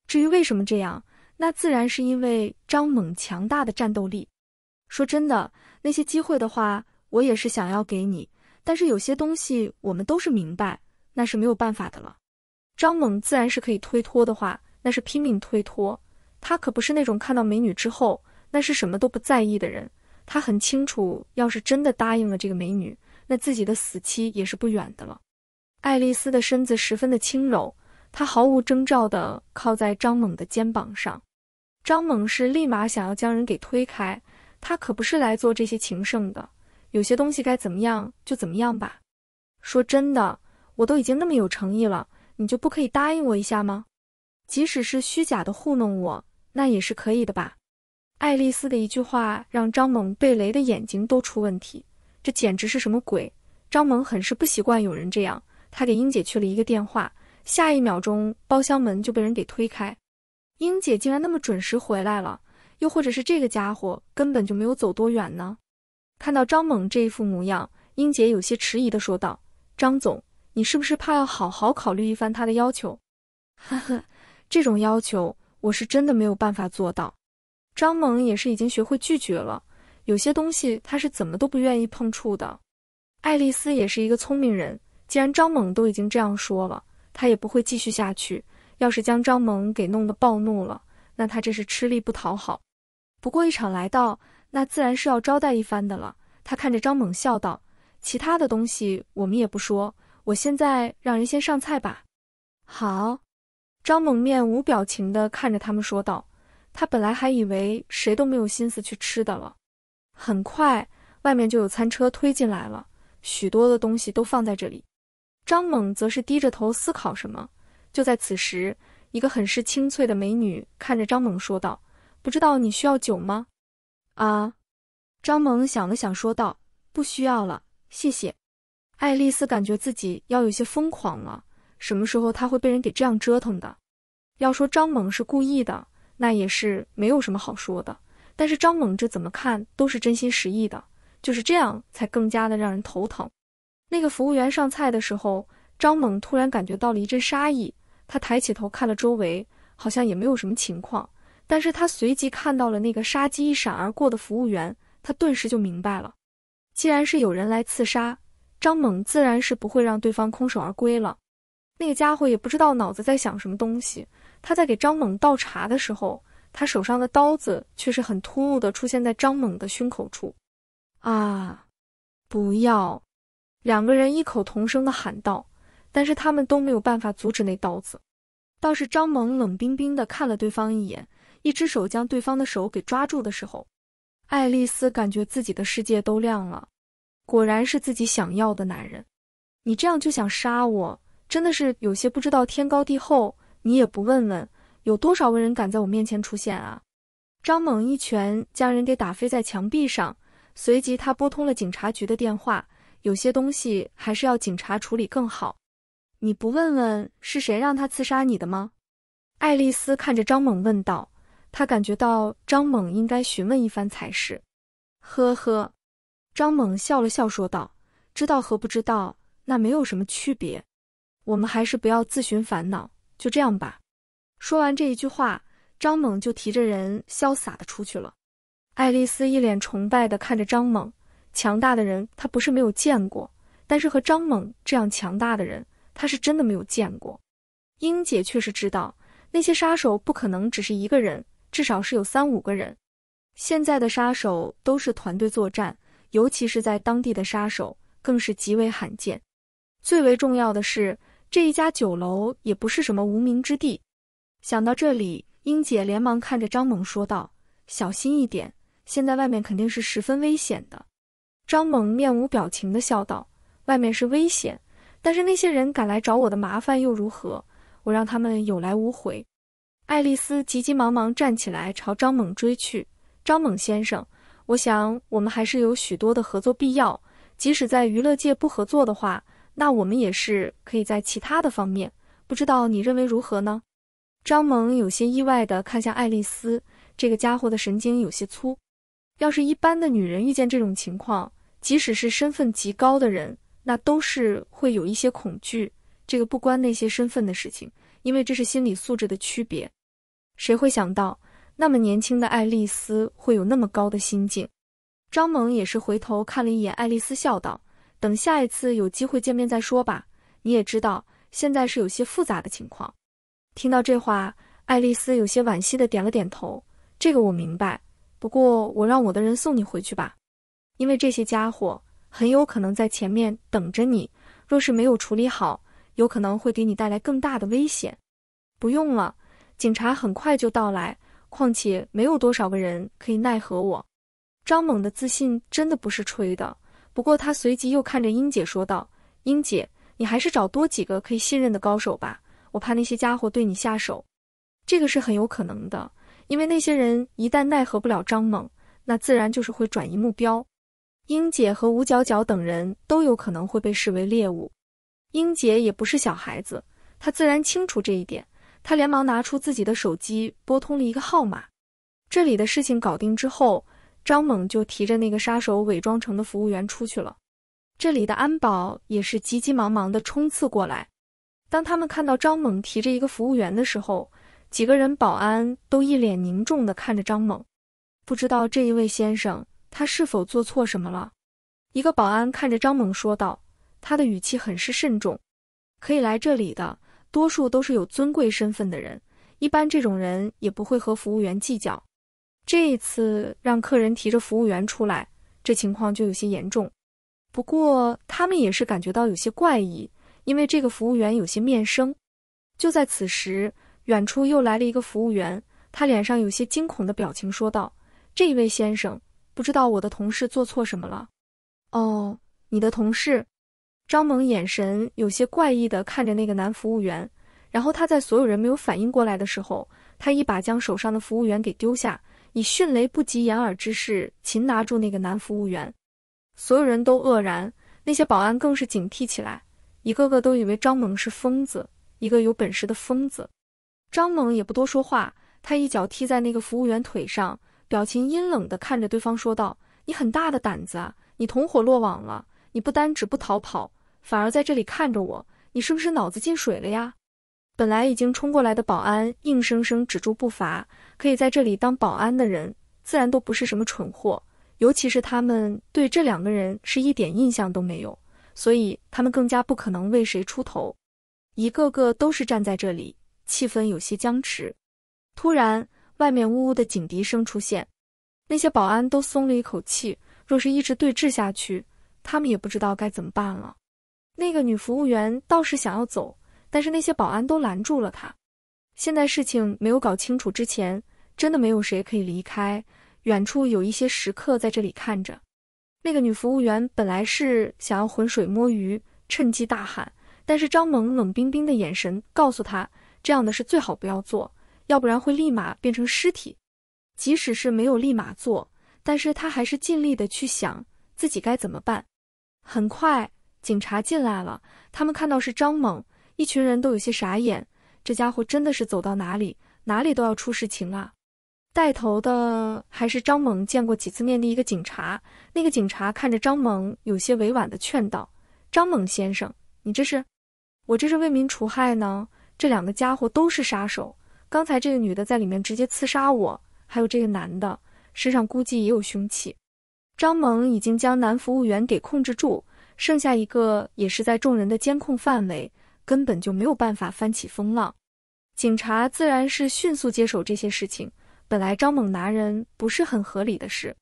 至于为什么这样，那自然是因为张猛强大的战斗力。说真的，那些机会的话，我也是想要给你，但是有些东西我们都是明白，那是没有办法的了。张猛自然是可以推脱的话，那是拼命推脱。他可不是那种看到美女之后那是什么都不在意的人。他很清楚，要是真的答应了这个美女，那自己的死期也是不远的了。爱丽丝的身子十分的轻柔，她毫无征兆的靠在张猛的肩膀上。张猛是立马想要将人给推开，他可不是来做这些情圣的。有些东西该怎么样就怎么样吧。说真的，我都已经那么有诚意了，你就不可以答应我一下吗？即使是虚假的糊弄我。那也是可以的吧？爱丽丝的一句话让张猛被雷的眼睛都出问题，这简直是什么鬼！张猛很是不习惯有人这样，他给英姐去了一个电话，下一秒钟包厢门就被人给推开，英姐竟然那么准时回来了，又或者是这个家伙根本就没有走多远呢？看到张猛这一副模样，英姐有些迟疑的说道：“张总，你是不是怕要好好考虑一番他的要求？”呵 呵，这种要求。我是真的没有办法做到，张猛也是已经学会拒绝了，有些东西他是怎么都不愿意碰触的。爱丽丝也是一个聪明人，既然张猛都已经这样说了，他也不会继续下去。要是将张猛给弄得暴怒了，那他这是吃力不讨好。不过一场来到，那自然是要招待一番的了。他看着张猛笑道：“其他的东西我们也不说，我现在让人先上菜吧。”好。张猛面无表情地看着他们说道：“他本来还以为谁都没有心思去吃的了。”很快，外面就有餐车推进来了，许多的东西都放在这里。张猛则是低着头思考什么。就在此时，一个很是清脆的美女看着张猛说道：“不知道你需要酒吗？”啊！张猛想了想说道：“不需要了，谢谢。”爱丽丝感觉自己要有些疯狂了。什么时候他会被人给这样折腾的？要说张猛是故意的，那也是没有什么好说的。但是张猛这怎么看都是真心实意的，就是这样才更加的让人头疼。那个服务员上菜的时候，张猛突然感觉到了一阵杀意，他抬起头看了周围，好像也没有什么情况。但是他随即看到了那个杀机一闪而过的服务员，他顿时就明白了，既然是有人来刺杀，张猛自然是不会让对方空手而归了。那个家伙也不知道脑子在想什么东西。他在给张猛倒茶的时候，他手上的刀子却是很突兀的出现在张猛的胸口处。啊！不要！两个人异口同声的喊道，但是他们都没有办法阻止那刀子。倒是张猛冷冰冰的看了对方一眼，一只手将对方的手给抓住的时候，爱丽丝感觉自己的世界都亮了。果然是自己想要的男人。你这样就想杀我？真的是有些不知道天高地厚，你也不问问有多少人敢在我面前出现啊！张猛一拳将人给打飞在墙壁上，随即他拨通了警察局的电话。有些东西还是要警察处理更好。你不问问是谁让他刺杀你的吗？爱丽丝看着张猛问道，她感觉到张猛应该询问一番才是。呵呵，张猛笑了笑说道：“知道和不知道，那没有什么区别。”我们还是不要自寻烦恼，就这样吧。说完这一句话，张猛就提着人潇洒地出去了。爱丽丝一脸崇拜地看着张猛，强大的人她不是没有见过，但是和张猛这样强大的人，她是真的没有见过。英姐确实知道，那些杀手不可能只是一个人，至少是有三五个人。现在的杀手都是团队作战，尤其是在当地的杀手更是极为罕见。最为重要的是。这一家酒楼也不是什么无名之地。想到这里，英姐连忙看着张猛说道：“小心一点，现在外面肯定是十分危险的。”张猛面无表情地笑道：“外面是危险，但是那些人敢来找我的麻烦又如何？我让他们有来无回。”爱丽丝急急忙忙站起来朝张猛追去：“张猛先生，我想我们还是有许多的合作必要，即使在娱乐界不合作的话。”那我们也是可以在其他的方面，不知道你认为如何呢？张萌有些意外的看向爱丽丝，这个家伙的神经有些粗。要是一般的女人遇见这种情况，即使是身份极高的人，那都是会有一些恐惧。这个不关那些身份的事情，因为这是心理素质的区别。谁会想到那么年轻的爱丽丝会有那么高的心境？张萌也是回头看了一眼爱丽丝，笑道。等下一次有机会见面再说吧。你也知道，现在是有些复杂的情况。听到这话，爱丽丝有些惋惜的点了点头。这个我明白，不过我让我的人送你回去吧，因为这些家伙很有可能在前面等着你。若是没有处理好，有可能会给你带来更大的危险。不用了，警察很快就到来，况且没有多少个人可以奈何我。张猛的自信真的不是吹的。不过，他随即又看着英姐说道：“英姐，你还是找多几个可以信任的高手吧，我怕那些家伙对你下手。这个是很有可能的，因为那些人一旦奈何不了张猛，那自然就是会转移目标。英姐和吴角角等人都有可能会被视为猎物。英姐也不是小孩子，她自然清楚这一点。她连忙拿出自己的手机，拨通了一个号码。这里的事情搞定之后。”张猛就提着那个杀手伪装成的服务员出去了。这里的安保也是急急忙忙的冲刺过来。当他们看到张猛提着一个服务员的时候，几个人保安都一脸凝重的看着张猛，不知道这一位先生他是否做错什么了。一个保安看着张猛说道，他的语气很是慎重。可以来这里的多数都是有尊贵身份的人，一般这种人也不会和服务员计较。这一次让客人提着服务员出来，这情况就有些严重。不过他们也是感觉到有些怪异，因为这个服务员有些面生。就在此时，远处又来了一个服务员，他脸上有些惊恐的表情，说道：“这一位先生，不知道我的同事做错什么了？”哦，你的同事张萌眼神有些怪异的看着那个男服务员，然后他在所有人没有反应过来的时候，他一把将手上的服务员给丢下。以迅雷不及掩耳之势擒拿住那个男服务员，所有人都愕然，那些保安更是警惕起来，一个个都以为张猛是疯子，一个有本事的疯子。张猛也不多说话，他一脚踢在那个服务员腿上，表情阴冷地看着对方说道：“你很大的胆子啊！你同伙落网了，你不单止不逃跑，反而在这里看着我，你是不是脑子进水了呀？”本来已经冲过来的保安，硬生生止住步伐。可以在这里当保安的人，自然都不是什么蠢货。尤其是他们对这两个人是一点印象都没有，所以他们更加不可能为谁出头。一个个都是站在这里，气氛有些僵持。突然，外面呜呜的警笛声出现，那些保安都松了一口气。若是一直对峙下去，他们也不知道该怎么办了。那个女服务员倒是想要走。但是那些保安都拦住了他。现在事情没有搞清楚之前，真的没有谁可以离开。远处有一些食客在这里看着。那个女服务员本来是想要浑水摸鱼，趁机大喊，但是张猛冷冰冰的眼神告诉他，这样的事最好不要做，要不然会立马变成尸体。即使是没有立马做，但是他还是尽力的去想自己该怎么办。很快，警察进来了，他们看到是张猛。一群人都有些傻眼，这家伙真的是走到哪里，哪里都要出事情啊！带头的还是张猛见过几次面的一个警察。那个警察看着张猛，有些委婉的劝道：“张猛先生，你这是……我这是为民除害呢。这两个家伙都是杀手，刚才这个女的在里面直接刺杀我，还有这个男的身上估计也有凶器。”张猛已经将男服务员给控制住，剩下一个也是在众人的监控范围。根本就没有办法翻起风浪，警察自然是迅速接手这些事情。本来张猛拿人不是很合理的事，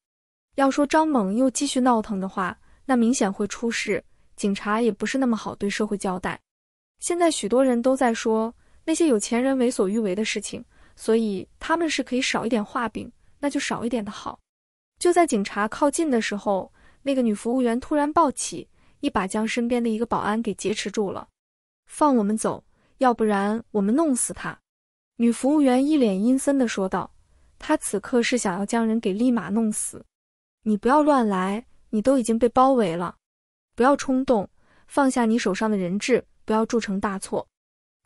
要说张猛又继续闹腾的话，那明显会出事，警察也不是那么好对社会交代。现在许多人都在说那些有钱人为所欲为的事情，所以他们是可以少一点画饼，那就少一点的好。就在警察靠近的时候，那个女服务员突然抱起，一把将身边的一个保安给劫持住了。放我们走，要不然我们弄死他！”女服务员一脸阴森的说道。她此刻是想要将人给立马弄死。你不要乱来，你都已经被包围了，不要冲动，放下你手上的人质，不要铸成大错。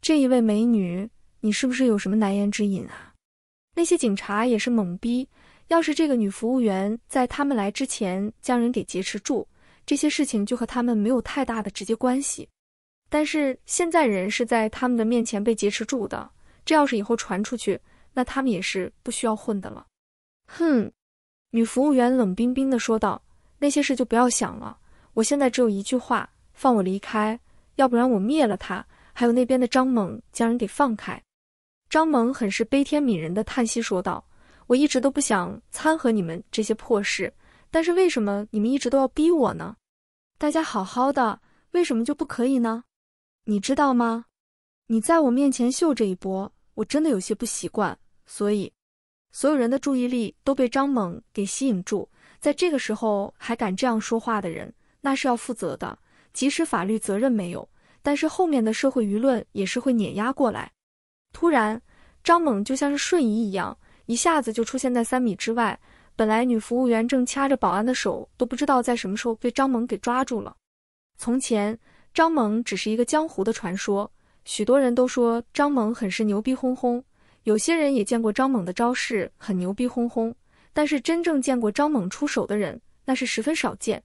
这一位美女，你是不是有什么难言之隐啊？那些警察也是懵逼，要是这个女服务员在他们来之前将人给劫持住，这些事情就和他们没有太大的直接关系。但是现在人是在他们的面前被劫持住的，这要是以后传出去，那他们也是不需要混的了。哼，女服务员冷冰冰的说道：“那些事就不要想了，我现在只有一句话，放我离开，要不然我灭了他。还有那边的张猛，将人给放开。”张猛很是悲天悯人的叹息说道：“我一直都不想掺和你们这些破事，但是为什么你们一直都要逼我呢？大家好好的，为什么就不可以呢？”你知道吗？你在我面前秀这一波，我真的有些不习惯。所以，所有人的注意力都被张猛给吸引住。在这个时候还敢这样说话的人，那是要负责的。即使法律责任没有，但是后面的社会舆论也是会碾压过来。突然，张猛就像是瞬移一样，一下子就出现在三米之外。本来女服务员正掐着保安的手，都不知道在什么时候被张猛给抓住了。从前。张猛只是一个江湖的传说，许多人都说张猛很是牛逼哄哄，有些人也见过张猛的招式很牛逼哄哄，但是真正见过张猛出手的人那是十分少见。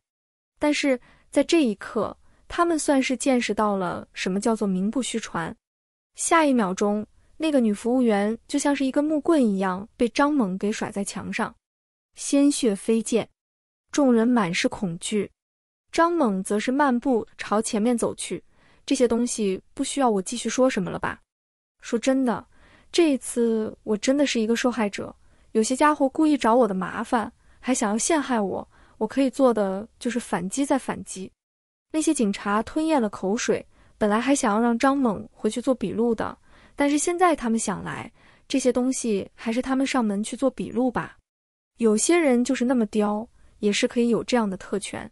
但是在这一刻，他们算是见识到了什么叫做名不虚传。下一秒钟，那个女服务员就像是一根木棍一样被张猛给甩在墙上，鲜血飞溅，众人满是恐惧。张猛则是慢步朝前面走去，这些东西不需要我继续说什么了吧？说真的，这一次我真的是一个受害者。有些家伙故意找我的麻烦，还想要陷害我。我可以做的就是反击再反击。那些警察吞咽了口水，本来还想要让张猛回去做笔录的，但是现在他们想来，这些东西还是他们上门去做笔录吧。有些人就是那么刁，也是可以有这样的特权。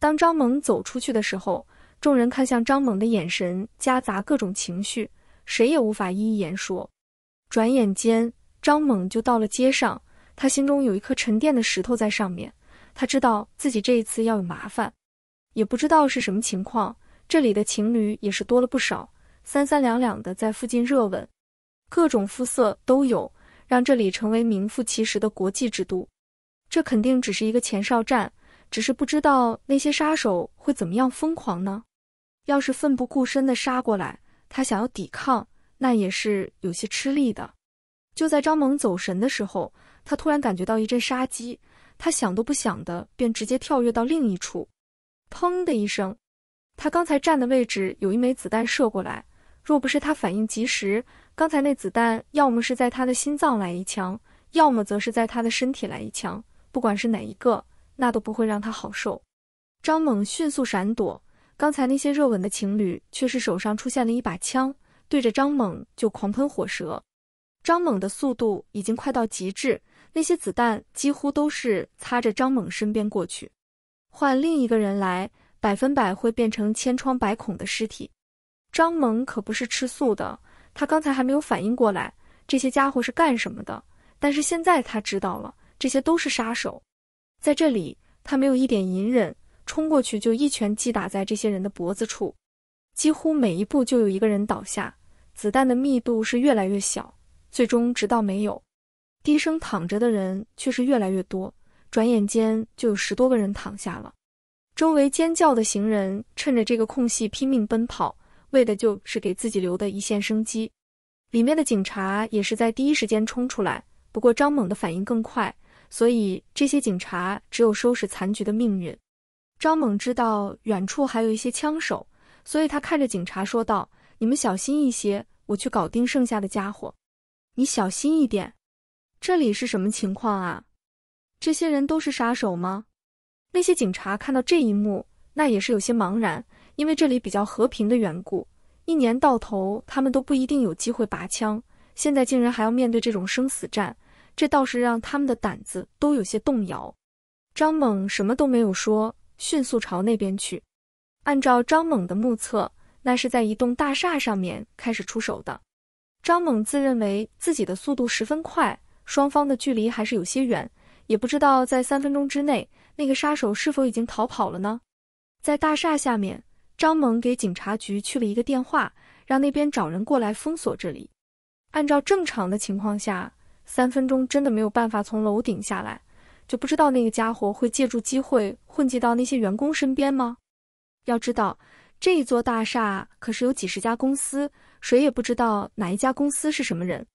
当张猛走出去的时候，众人看向张猛的眼神夹杂各种情绪，谁也无法一一言说。转眼间，张猛就到了街上，他心中有一颗沉淀的石头在上面，他知道自己这一次要有麻烦，也不知道是什么情况。这里的情侣也是多了不少，三三两两的在附近热吻，各种肤色都有，让这里成为名副其实的国际之都。这肯定只是一个前哨站。只是不知道那些杀手会怎么样疯狂呢？要是奋不顾身的杀过来，他想要抵抗，那也是有些吃力的。就在张萌走神的时候，他突然感觉到一阵杀机，他想都不想的便直接跳跃到另一处。砰的一声，他刚才站的位置有一枚子弹射过来，若不是他反应及时，刚才那子弹要么是在他的心脏来一枪，要么则是在他的身体来一枪，不管是哪一个。那都不会让他好受。张猛迅速闪躲，刚才那些热吻的情侣却是手上出现了一把枪，对着张猛就狂喷火舌。张猛的速度已经快到极致，那些子弹几乎都是擦着张猛身边过去。换另一个人来，百分百会变成千疮百孔的尸体。张猛可不是吃素的，他刚才还没有反应过来这些家伙是干什么的，但是现在他知道了，这些都是杀手。在这里，他没有一点隐忍，冲过去就一拳击打在这些人的脖子处。几乎每一步就有一个人倒下，子弹的密度是越来越小，最终直到没有。低声躺着的人却是越来越多，转眼间就有十多个人躺下了。周围尖叫的行人趁着这个空隙拼命奔跑，为的就是给自己留的一线生机。里面的警察也是在第一时间冲出来，不过张猛的反应更快。所以这些警察只有收拾残局的命运。张猛知道远处还有一些枪手，所以他看着警察说道：“你们小心一些，我去搞定剩下的家伙。你小心一点。这里是什么情况啊？这些人都是杀手吗？”那些警察看到这一幕，那也是有些茫然，因为这里比较和平的缘故，一年到头他们都不一定有机会拔枪，现在竟然还要面对这种生死战。这倒是让他们的胆子都有些动摇。张猛什么都没有说，迅速朝那边去。按照张猛的目测，那是在一栋大厦上面开始出手的。张猛自认为自己的速度十分快，双方的距离还是有些远，也不知道在三分钟之内，那个杀手是否已经逃跑了呢？在大厦下面，张猛给警察局去了一个电话，让那边找人过来封锁这里。按照正常的情况下。三分钟真的没有办法从楼顶下来，就不知道那个家伙会借助机会混迹到那些员工身边吗？要知道这一座大厦可是有几十家公司，谁也不知道哪一家公司是什么人。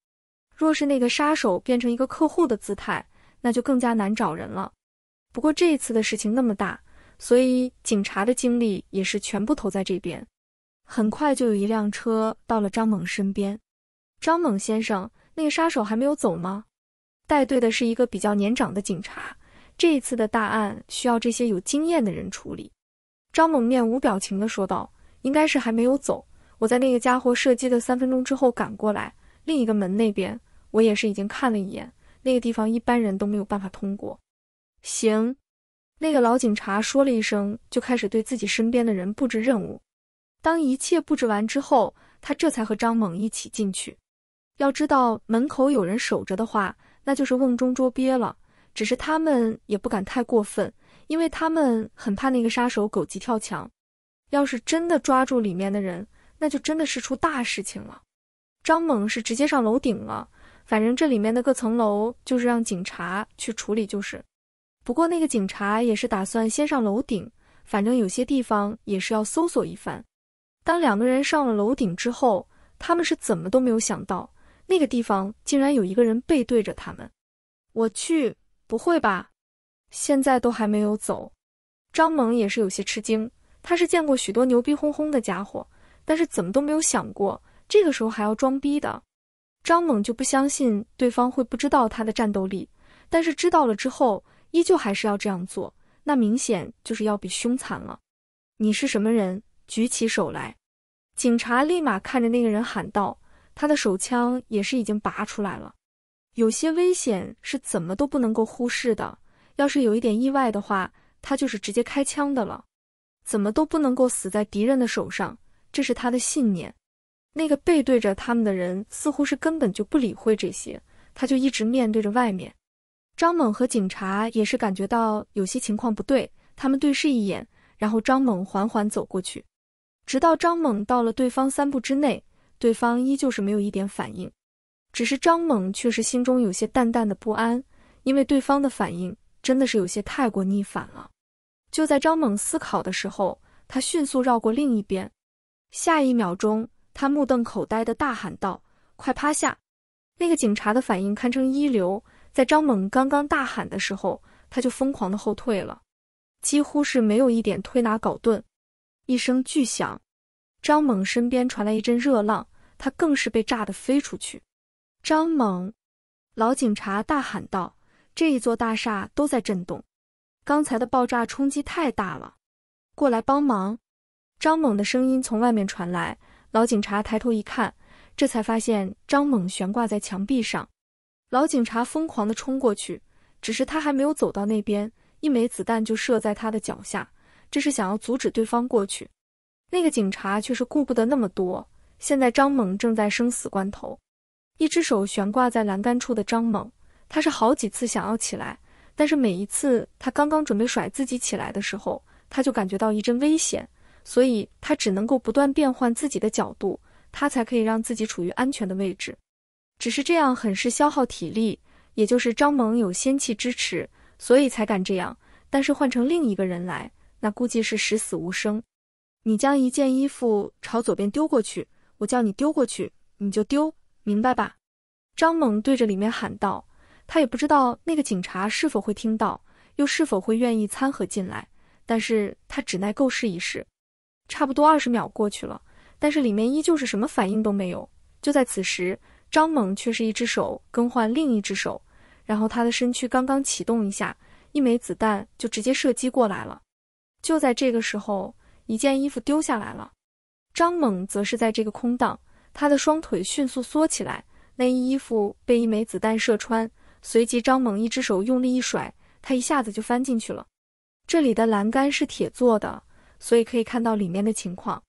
若是那个杀手变成一个客户的姿态，那就更加难找人了。不过这一次的事情那么大，所以警察的精力也是全部投在这边。很快就有一辆车到了张猛身边，张猛先生。那个杀手还没有走吗？带队的是一个比较年长的警察。这一次的大案需要这些有经验的人处理。张猛面无表情的说道：“应该是还没有走。我在那个家伙射击的三分钟之后赶过来。另一个门那边，我也是已经看了一眼，那个地方一般人都没有办法通过。”行。那个老警察说了一声，就开始对自己身边的人布置任务。当一切布置完之后，他这才和张猛一起进去。要知道门口有人守着的话，那就是瓮中捉鳖了。只是他们也不敢太过分，因为他们很怕那个杀手狗急跳墙。要是真的抓住里面的人，那就真的是出大事情了。张猛是直接上楼顶了，反正这里面的各层楼就是让警察去处理就是。不过那个警察也是打算先上楼顶，反正有些地方也是要搜索一番。当两个人上了楼顶之后，他们是怎么都没有想到。那个地方竟然有一个人背对着他们，我去，不会吧？现在都还没有走。张猛也是有些吃惊，他是见过许多牛逼哄哄的家伙，但是怎么都没有想过这个时候还要装逼的。张猛就不相信对方会不知道他的战斗力，但是知道了之后依旧还是要这样做，那明显就是要比凶残了。你是什么人？举起手来！警察立马看着那个人喊道。他的手枪也是已经拔出来了，有些危险是怎么都不能够忽视的。要是有一点意外的话，他就是直接开枪的了，怎么都不能够死在敌人的手上，这是他的信念。那个背对着他们的人似乎是根本就不理会这些，他就一直面对着外面。张猛和警察也是感觉到有些情况不对，他们对视一眼，然后张猛缓缓走过去，直到张猛到了对方三步之内。对方依旧是没有一点反应，只是张猛却是心中有些淡淡的不安，因为对方的反应真的是有些太过逆反了。就在张猛思考的时候，他迅速绕过另一边，下一秒钟，他目瞪口呆的大喊道：“快趴下！”那个警察的反应堪称一流，在张猛刚刚大喊的时候，他就疯狂的后退了，几乎是没有一点推拿搞顿。一声巨响，张猛身边传来一阵热浪。他更是被炸得飞出去。张猛，老警察大喊道：“这一座大厦都在震动，刚才的爆炸冲击太大了，过来帮忙！”张猛的声音从外面传来。老警察抬头一看，这才发现张猛悬挂在墙壁上。老警察疯狂地冲过去，只是他还没有走到那边，一枚子弹就射在他的脚下，这是想要阻止对方过去。那个警察却是顾不得那么多。现在张猛正在生死关头，一只手悬挂在栏杆处的张猛，他是好几次想要起来，但是每一次他刚刚准备甩自己起来的时候，他就感觉到一阵危险，所以他只能够不断变换自己的角度，他才可以让自己处于安全的位置。只是这样很是消耗体力，也就是张猛有仙气支持，所以才敢这样。但是换成另一个人来，那估计是十死无生。你将一件衣服朝左边丢过去。我叫你丢过去，你就丢，明白吧？张猛对着里面喊道。他也不知道那个警察是否会听到，又是否会愿意掺和进来，但是他只耐够试一试。差不多二十秒过去了，但是里面依旧是什么反应都没有。就在此时，张猛却是一只手更换另一只手，然后他的身躯刚刚启动一下，一枚子弹就直接射击过来了。就在这个时候，一件衣服丢下来了。张猛则是在这个空档，他的双腿迅速缩起来，内衣衣服被一枚子弹射穿。随即，张猛一只手用力一甩，他一下子就翻进去了。这里的栏杆是铁做的，所以可以看到里面的情况。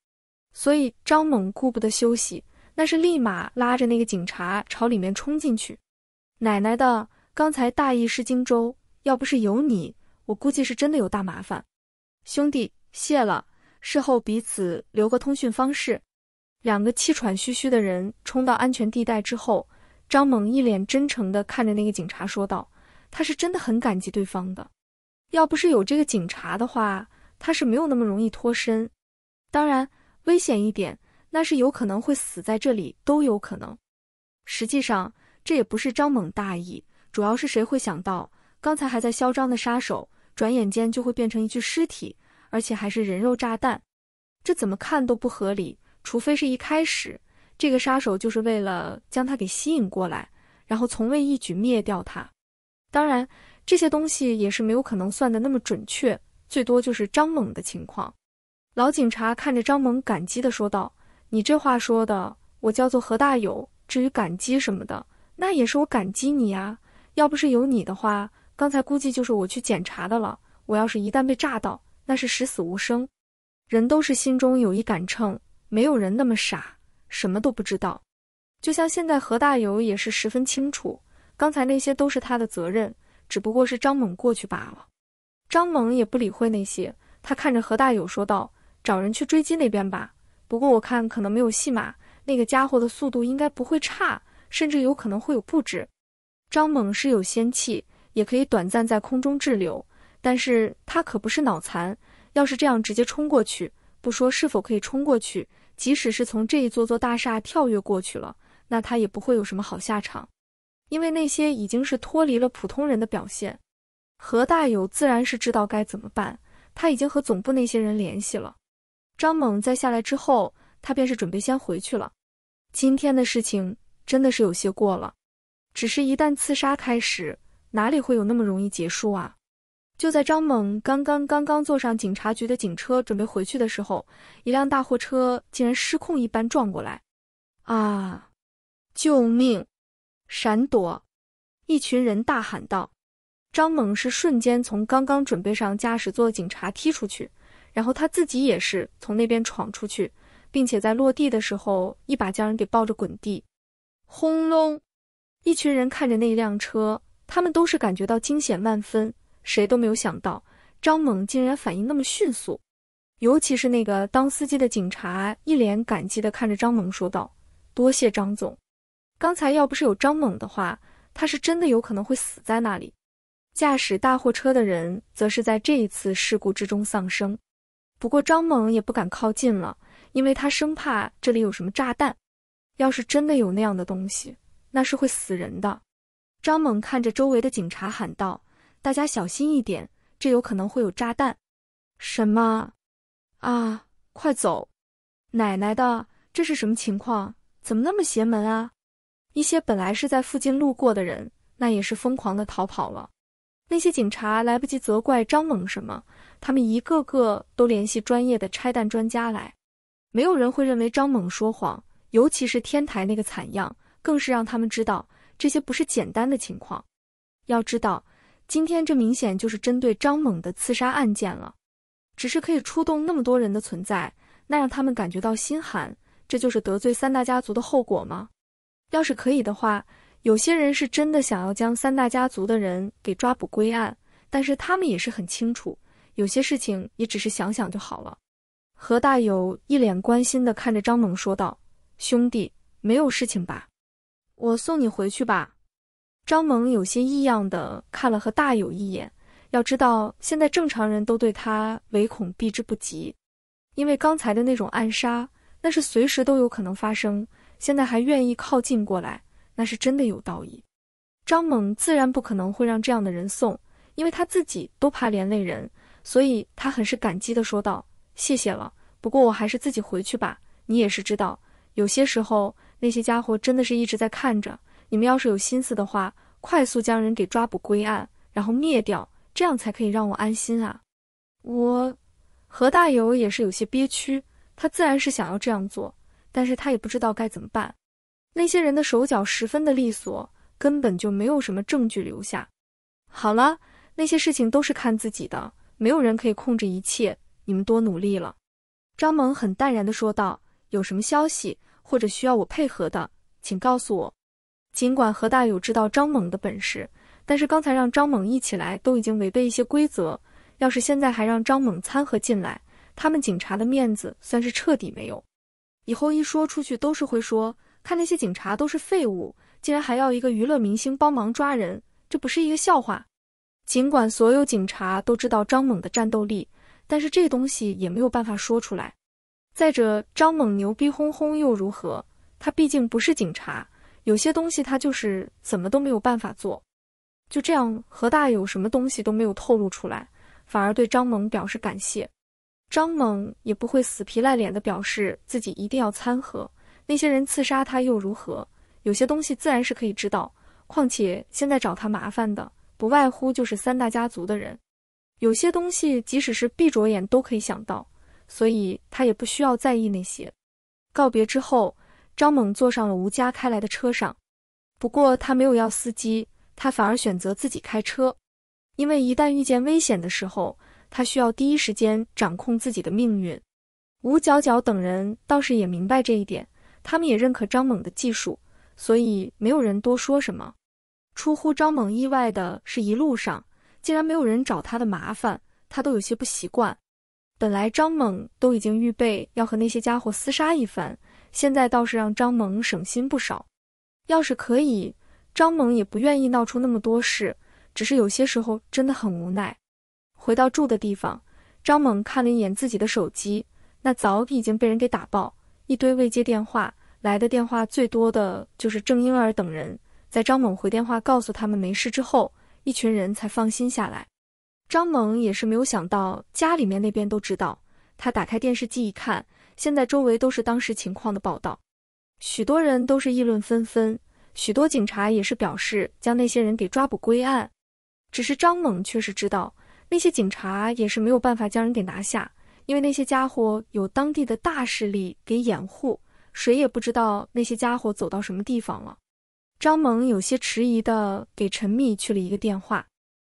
所以张猛顾不得休息，那是立马拉着那个警察朝里面冲进去。奶奶的，刚才大意失荆州，要不是有你，我估计是真的有大麻烦。兄弟，谢了。事后彼此留个通讯方式，两个气喘吁吁的人冲到安全地带之后，张猛一脸真诚地看着那个警察说道：“他是真的很感激对方的，要不是有这个警察的话，他是没有那么容易脱身。当然危险一点，那是有可能会死在这里都有可能。实际上这也不是张猛大意，主要是谁会想到，刚才还在嚣张的杀手，转眼间就会变成一具尸体。”而且还是人肉炸弹，这怎么看都不合理。除非是一开始这个杀手就是为了将他给吸引过来，然后从未一举灭掉他。当然，这些东西也是没有可能算的那么准确，最多就是张猛的情况。老警察看着张猛，感激的说道：“你这话说的，我叫做何大友。至于感激什么的，那也是我感激你啊。要不是有你的话，刚才估计就是我去检查的了。我要是一旦被炸到……”那是十死无生，人都是心中有一杆秤，没有人那么傻，什么都不知道。就像现在何大友也是十分清楚，刚才那些都是他的责任，只不过是张猛过去罢了。张猛也不理会那些，他看着何大友说道：“找人去追击那边吧，不过我看可能没有戏码，那个家伙的速度应该不会差，甚至有可能会有布置。张猛是有仙气，也可以短暂在空中滞留。”但是他可不是脑残，要是这样直接冲过去，不说是否可以冲过去，即使是从这一座座大厦跳跃过去了，那他也不会有什么好下场，因为那些已经是脱离了普通人的表现。何大友自然是知道该怎么办，他已经和总部那些人联系了。张猛在下来之后，他便是准备先回去了。今天的事情真的是有些过了，只是一旦刺杀开始，哪里会有那么容易结束啊？就在张猛刚刚刚刚坐上警察局的警车准备回去的时候，一辆大货车竟然失控一般撞过来！啊！救命！闪躲！一群人大喊道。张猛是瞬间从刚刚准备上驾驶座的警察踢出去，然后他自己也是从那边闯出去，并且在落地的时候一把将人给抱着滚地。轰隆！一群人看着那一辆车，他们都是感觉到惊险万分。谁都没有想到，张猛竟然反应那么迅速。尤其是那个当司机的警察，一脸感激地看着张猛，说道：“多谢张总，刚才要不是有张猛的话，他是真的有可能会死在那里。”驾驶大货车的人则是在这一次事故之中丧生。不过张猛也不敢靠近了，因为他生怕这里有什么炸弹。要是真的有那样的东西，那是会死人的。张猛看着周围的警察，喊道。大家小心一点，这有可能会有炸弹。什么？啊！快走！奶奶的，这是什么情况？怎么那么邪门啊？一些本来是在附近路过的人，那也是疯狂的逃跑了。那些警察来不及责怪张猛什么，他们一个个都联系专业的拆弹专家来。没有人会认为张猛说谎，尤其是天台那个惨样，更是让他们知道这些不是简单的情况。要知道。今天这明显就是针对张猛的刺杀案件了，只是可以出动那么多人的存在，那让他们感觉到心寒。这就是得罪三大家族的后果吗？要是可以的话，有些人是真的想要将三大家族的人给抓捕归案，但是他们也是很清楚，有些事情也只是想想就好了。何大友一脸关心的看着张猛说道：“兄弟，没有事情吧？我送你回去吧。”张猛有些异样的看了何大友一眼，要知道现在正常人都对他唯恐避之不及，因为刚才的那种暗杀，那是随时都有可能发生。现在还愿意靠近过来，那是真的有道义。张猛自然不可能会让这样的人送，因为他自己都怕连累人，所以他很是感激的说道：“谢谢了，不过我还是自己回去吧。你也是知道，有些时候那些家伙真的是一直在看着。”你们要是有心思的话，快速将人给抓捕归案，然后灭掉，这样才可以让我安心啊！我何大友也是有些憋屈，他自然是想要这样做，但是他也不知道该怎么办。那些人的手脚十分的利索，根本就没有什么证据留下。好了，那些事情都是看自己的，没有人可以控制一切。你们多努力了。张萌很淡然的说道：“有什么消息或者需要我配合的，请告诉我。”尽管何大有知道张猛的本事，但是刚才让张猛一起来都已经违背一些规则，要是现在还让张猛掺和进来，他们警察的面子算是彻底没有。以后一说出去都是会说，看那些警察都是废物，竟然还要一个娱乐明星帮忙抓人，这不是一个笑话。尽管所有警察都知道张猛的战斗力，但是这东西也没有办法说出来。再者，张猛牛逼哄哄又如何？他毕竟不是警察。有些东西他就是怎么都没有办法做，就这样，何大有什么东西都没有透露出来，反而对张猛表示感谢。张猛也不会死皮赖脸的表示自己一定要参合，那些人刺杀他又如何？有些东西自然是可以知道，况且现在找他麻烦的不外乎就是三大家族的人，有些东西即使是闭着眼都可以想到，所以他也不需要在意那些。告别之后。张猛坐上了吴家开来的车上，不过他没有要司机，他反而选择自己开车，因为一旦遇见危险的时候，他需要第一时间掌控自己的命运。吴角角等人倒是也明白这一点，他们也认可张猛的技术，所以没有人多说什么。出乎张猛意外的是，一路上竟然没有人找他的麻烦，他都有些不习惯。本来张猛都已经预备要和那些家伙厮杀一番。现在倒是让张猛省心不少，要是可以，张猛也不愿意闹出那么多事，只是有些时候真的很无奈。回到住的地方，张猛看了一眼自己的手机，那早已经被人给打爆，一堆未接电话来的电话最多的就是郑英儿等人，在张猛回电话告诉他们没事之后，一群人才放心下来。张猛也是没有想到家里面那边都知道，他打开电视机一看。现在周围都是当时情况的报道，许多人都是议论纷纷，许多警察也是表示将那些人给抓捕归案。只是张猛却是知道，那些警察也是没有办法将人给拿下，因为那些家伙有当地的大势力给掩护，谁也不知道那些家伙走到什么地方了。张猛有些迟疑的给陈密去了一个电话：“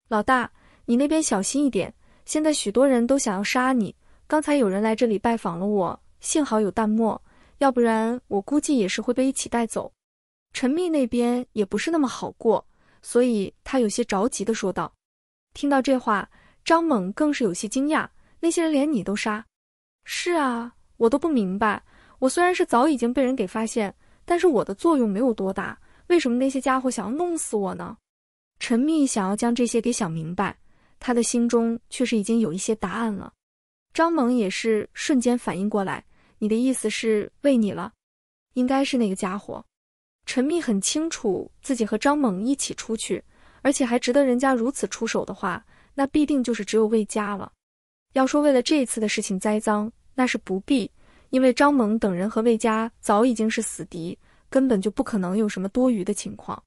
老大，你那边小心一点，现在许多人都想要杀你。刚才有人来这里拜访了我。”幸好有淡墨，要不然我估计也是会被一起带走。陈密那边也不是那么好过，所以他有些着急的说道。听到这话，张猛更是有些惊讶。那些人连你都杀？是啊，我都不明白。我虽然是早已经被人给发现，但是我的作用没有多大，为什么那些家伙想要弄死我呢？陈密想要将这些给想明白，他的心中确实已经有一些答案了。张猛也是瞬间反应过来，你的意思是为你了？应该是那个家伙。陈密很清楚，自己和张猛一起出去，而且还值得人家如此出手的话，那必定就是只有魏家了。要说为了这一次的事情栽赃，那是不必，因为张猛等人和魏家早已经是死敌，根本就不可能有什么多余的情况。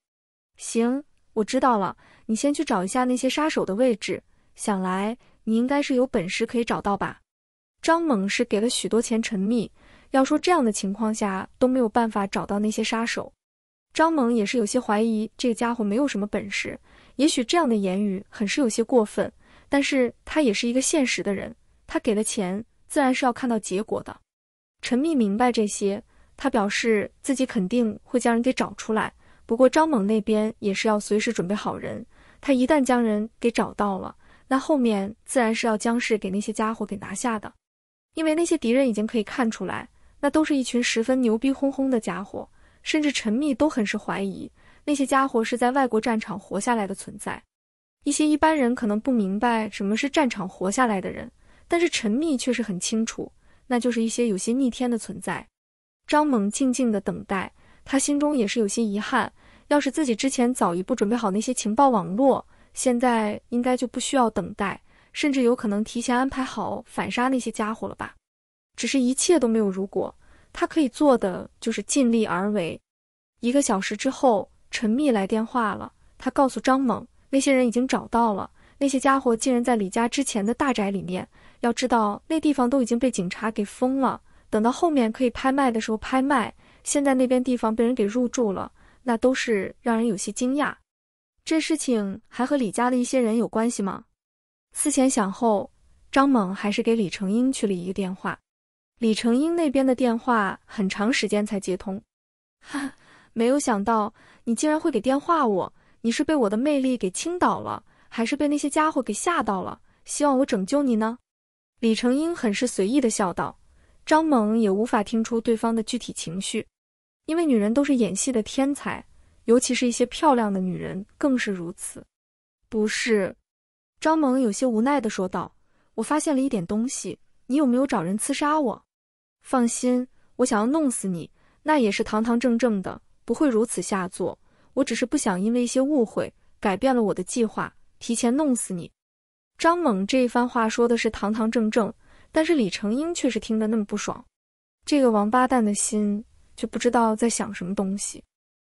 行，我知道了，你先去找一下那些杀手的位置，想来。你应该是有本事可以找到吧？张猛是给了许多钱，陈密要说这样的情况下都没有办法找到那些杀手，张猛也是有些怀疑这个家伙没有什么本事。也许这样的言语很是有些过分，但是他也是一个现实的人，他给了钱，自然是要看到结果的。陈密明白这些，他表示自己肯定会将人给找出来。不过张猛那边也是要随时准备好人，他一旦将人给找到了。那后面自然是要江氏给那些家伙给拿下的，因为那些敌人已经可以看出来，那都是一群十分牛逼哄哄的家伙，甚至陈密都很是怀疑那些家伙是在外国战场活下来的存在。一些一般人可能不明白什么是战场活下来的人，但是陈密却是很清楚，那就是一些有些逆天的存在。张猛静静的等待，他心中也是有些遗憾，要是自己之前早一步准备好那些情报网络。现在应该就不需要等待，甚至有可能提前安排好反杀那些家伙了吧？只是一切都没有。如果他可以做的，就是尽力而为。一个小时之后，陈密来电话了，他告诉张猛，那些人已经找到了，那些家伙竟然在李家之前的大宅里面。要知道，那地方都已经被警察给封了。等到后面可以拍卖的时候拍卖，现在那边地方被人给入住了，那都是让人有些惊讶。这事情还和李家的一些人有关系吗？思前想后，张猛还是给李成英去了一个电话。李成英那边的电话很长时间才接通。哈，没有想到你竟然会给电话我，你是被我的魅力给倾倒了，还是被那些家伙给吓到了？希望我拯救你呢。李成英很是随意的笑道，张猛也无法听出对方的具体情绪，因为女人都是演戏的天才。尤其是一些漂亮的女人更是如此，不是？张猛有些无奈的说道：“我发现了一点东西，你有没有找人刺杀我？放心，我想要弄死你，那也是堂堂正正的，不会如此下作。我只是不想因为一些误会改变了我的计划，提前弄死你。”张猛这一番话说的是堂堂正正，但是李成英却是听得那么不爽，这个王八蛋的心就不知道在想什么东西，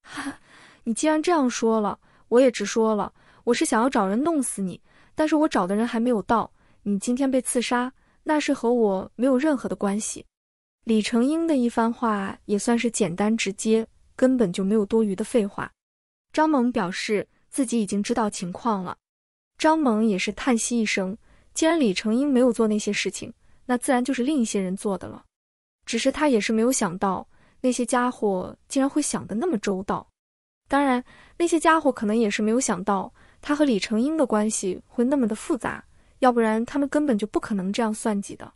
哈。你既然这样说了，我也直说了，我是想要找人弄死你，但是我找的人还没有到。你今天被刺杀，那是和我没有任何的关系。李成英的一番话也算是简单直接，根本就没有多余的废话。张猛表示自己已经知道情况了。张猛也是叹息一声，既然李成英没有做那些事情，那自然就是另一些人做的了。只是他也是没有想到，那些家伙竟然会想得那么周到。当然，那些家伙可能也是没有想到他和李成英的关系会那么的复杂，要不然他们根本就不可能这样算计的。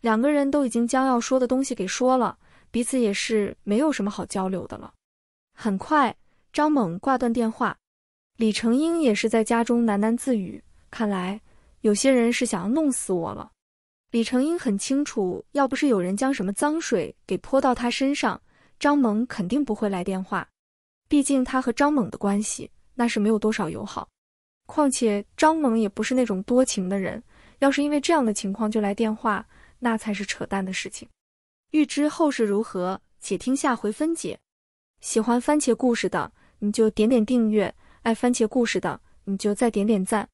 两个人都已经将要说的东西给说了，彼此也是没有什么好交流的了。很快，张猛挂断电话，李成英也是在家中喃喃自语：“看来有些人是想要弄死我了。”李成英很清楚，要不是有人将什么脏水给泼到他身上，张猛肯定不会来电话。毕竟他和张猛的关系那是没有多少友好，况且张猛也不是那种多情的人，要是因为这样的情况就来电话，那才是扯淡的事情。欲知后事如何，且听下回分解。喜欢番茄故事的你就点点订阅，爱番茄故事的你就再点点赞。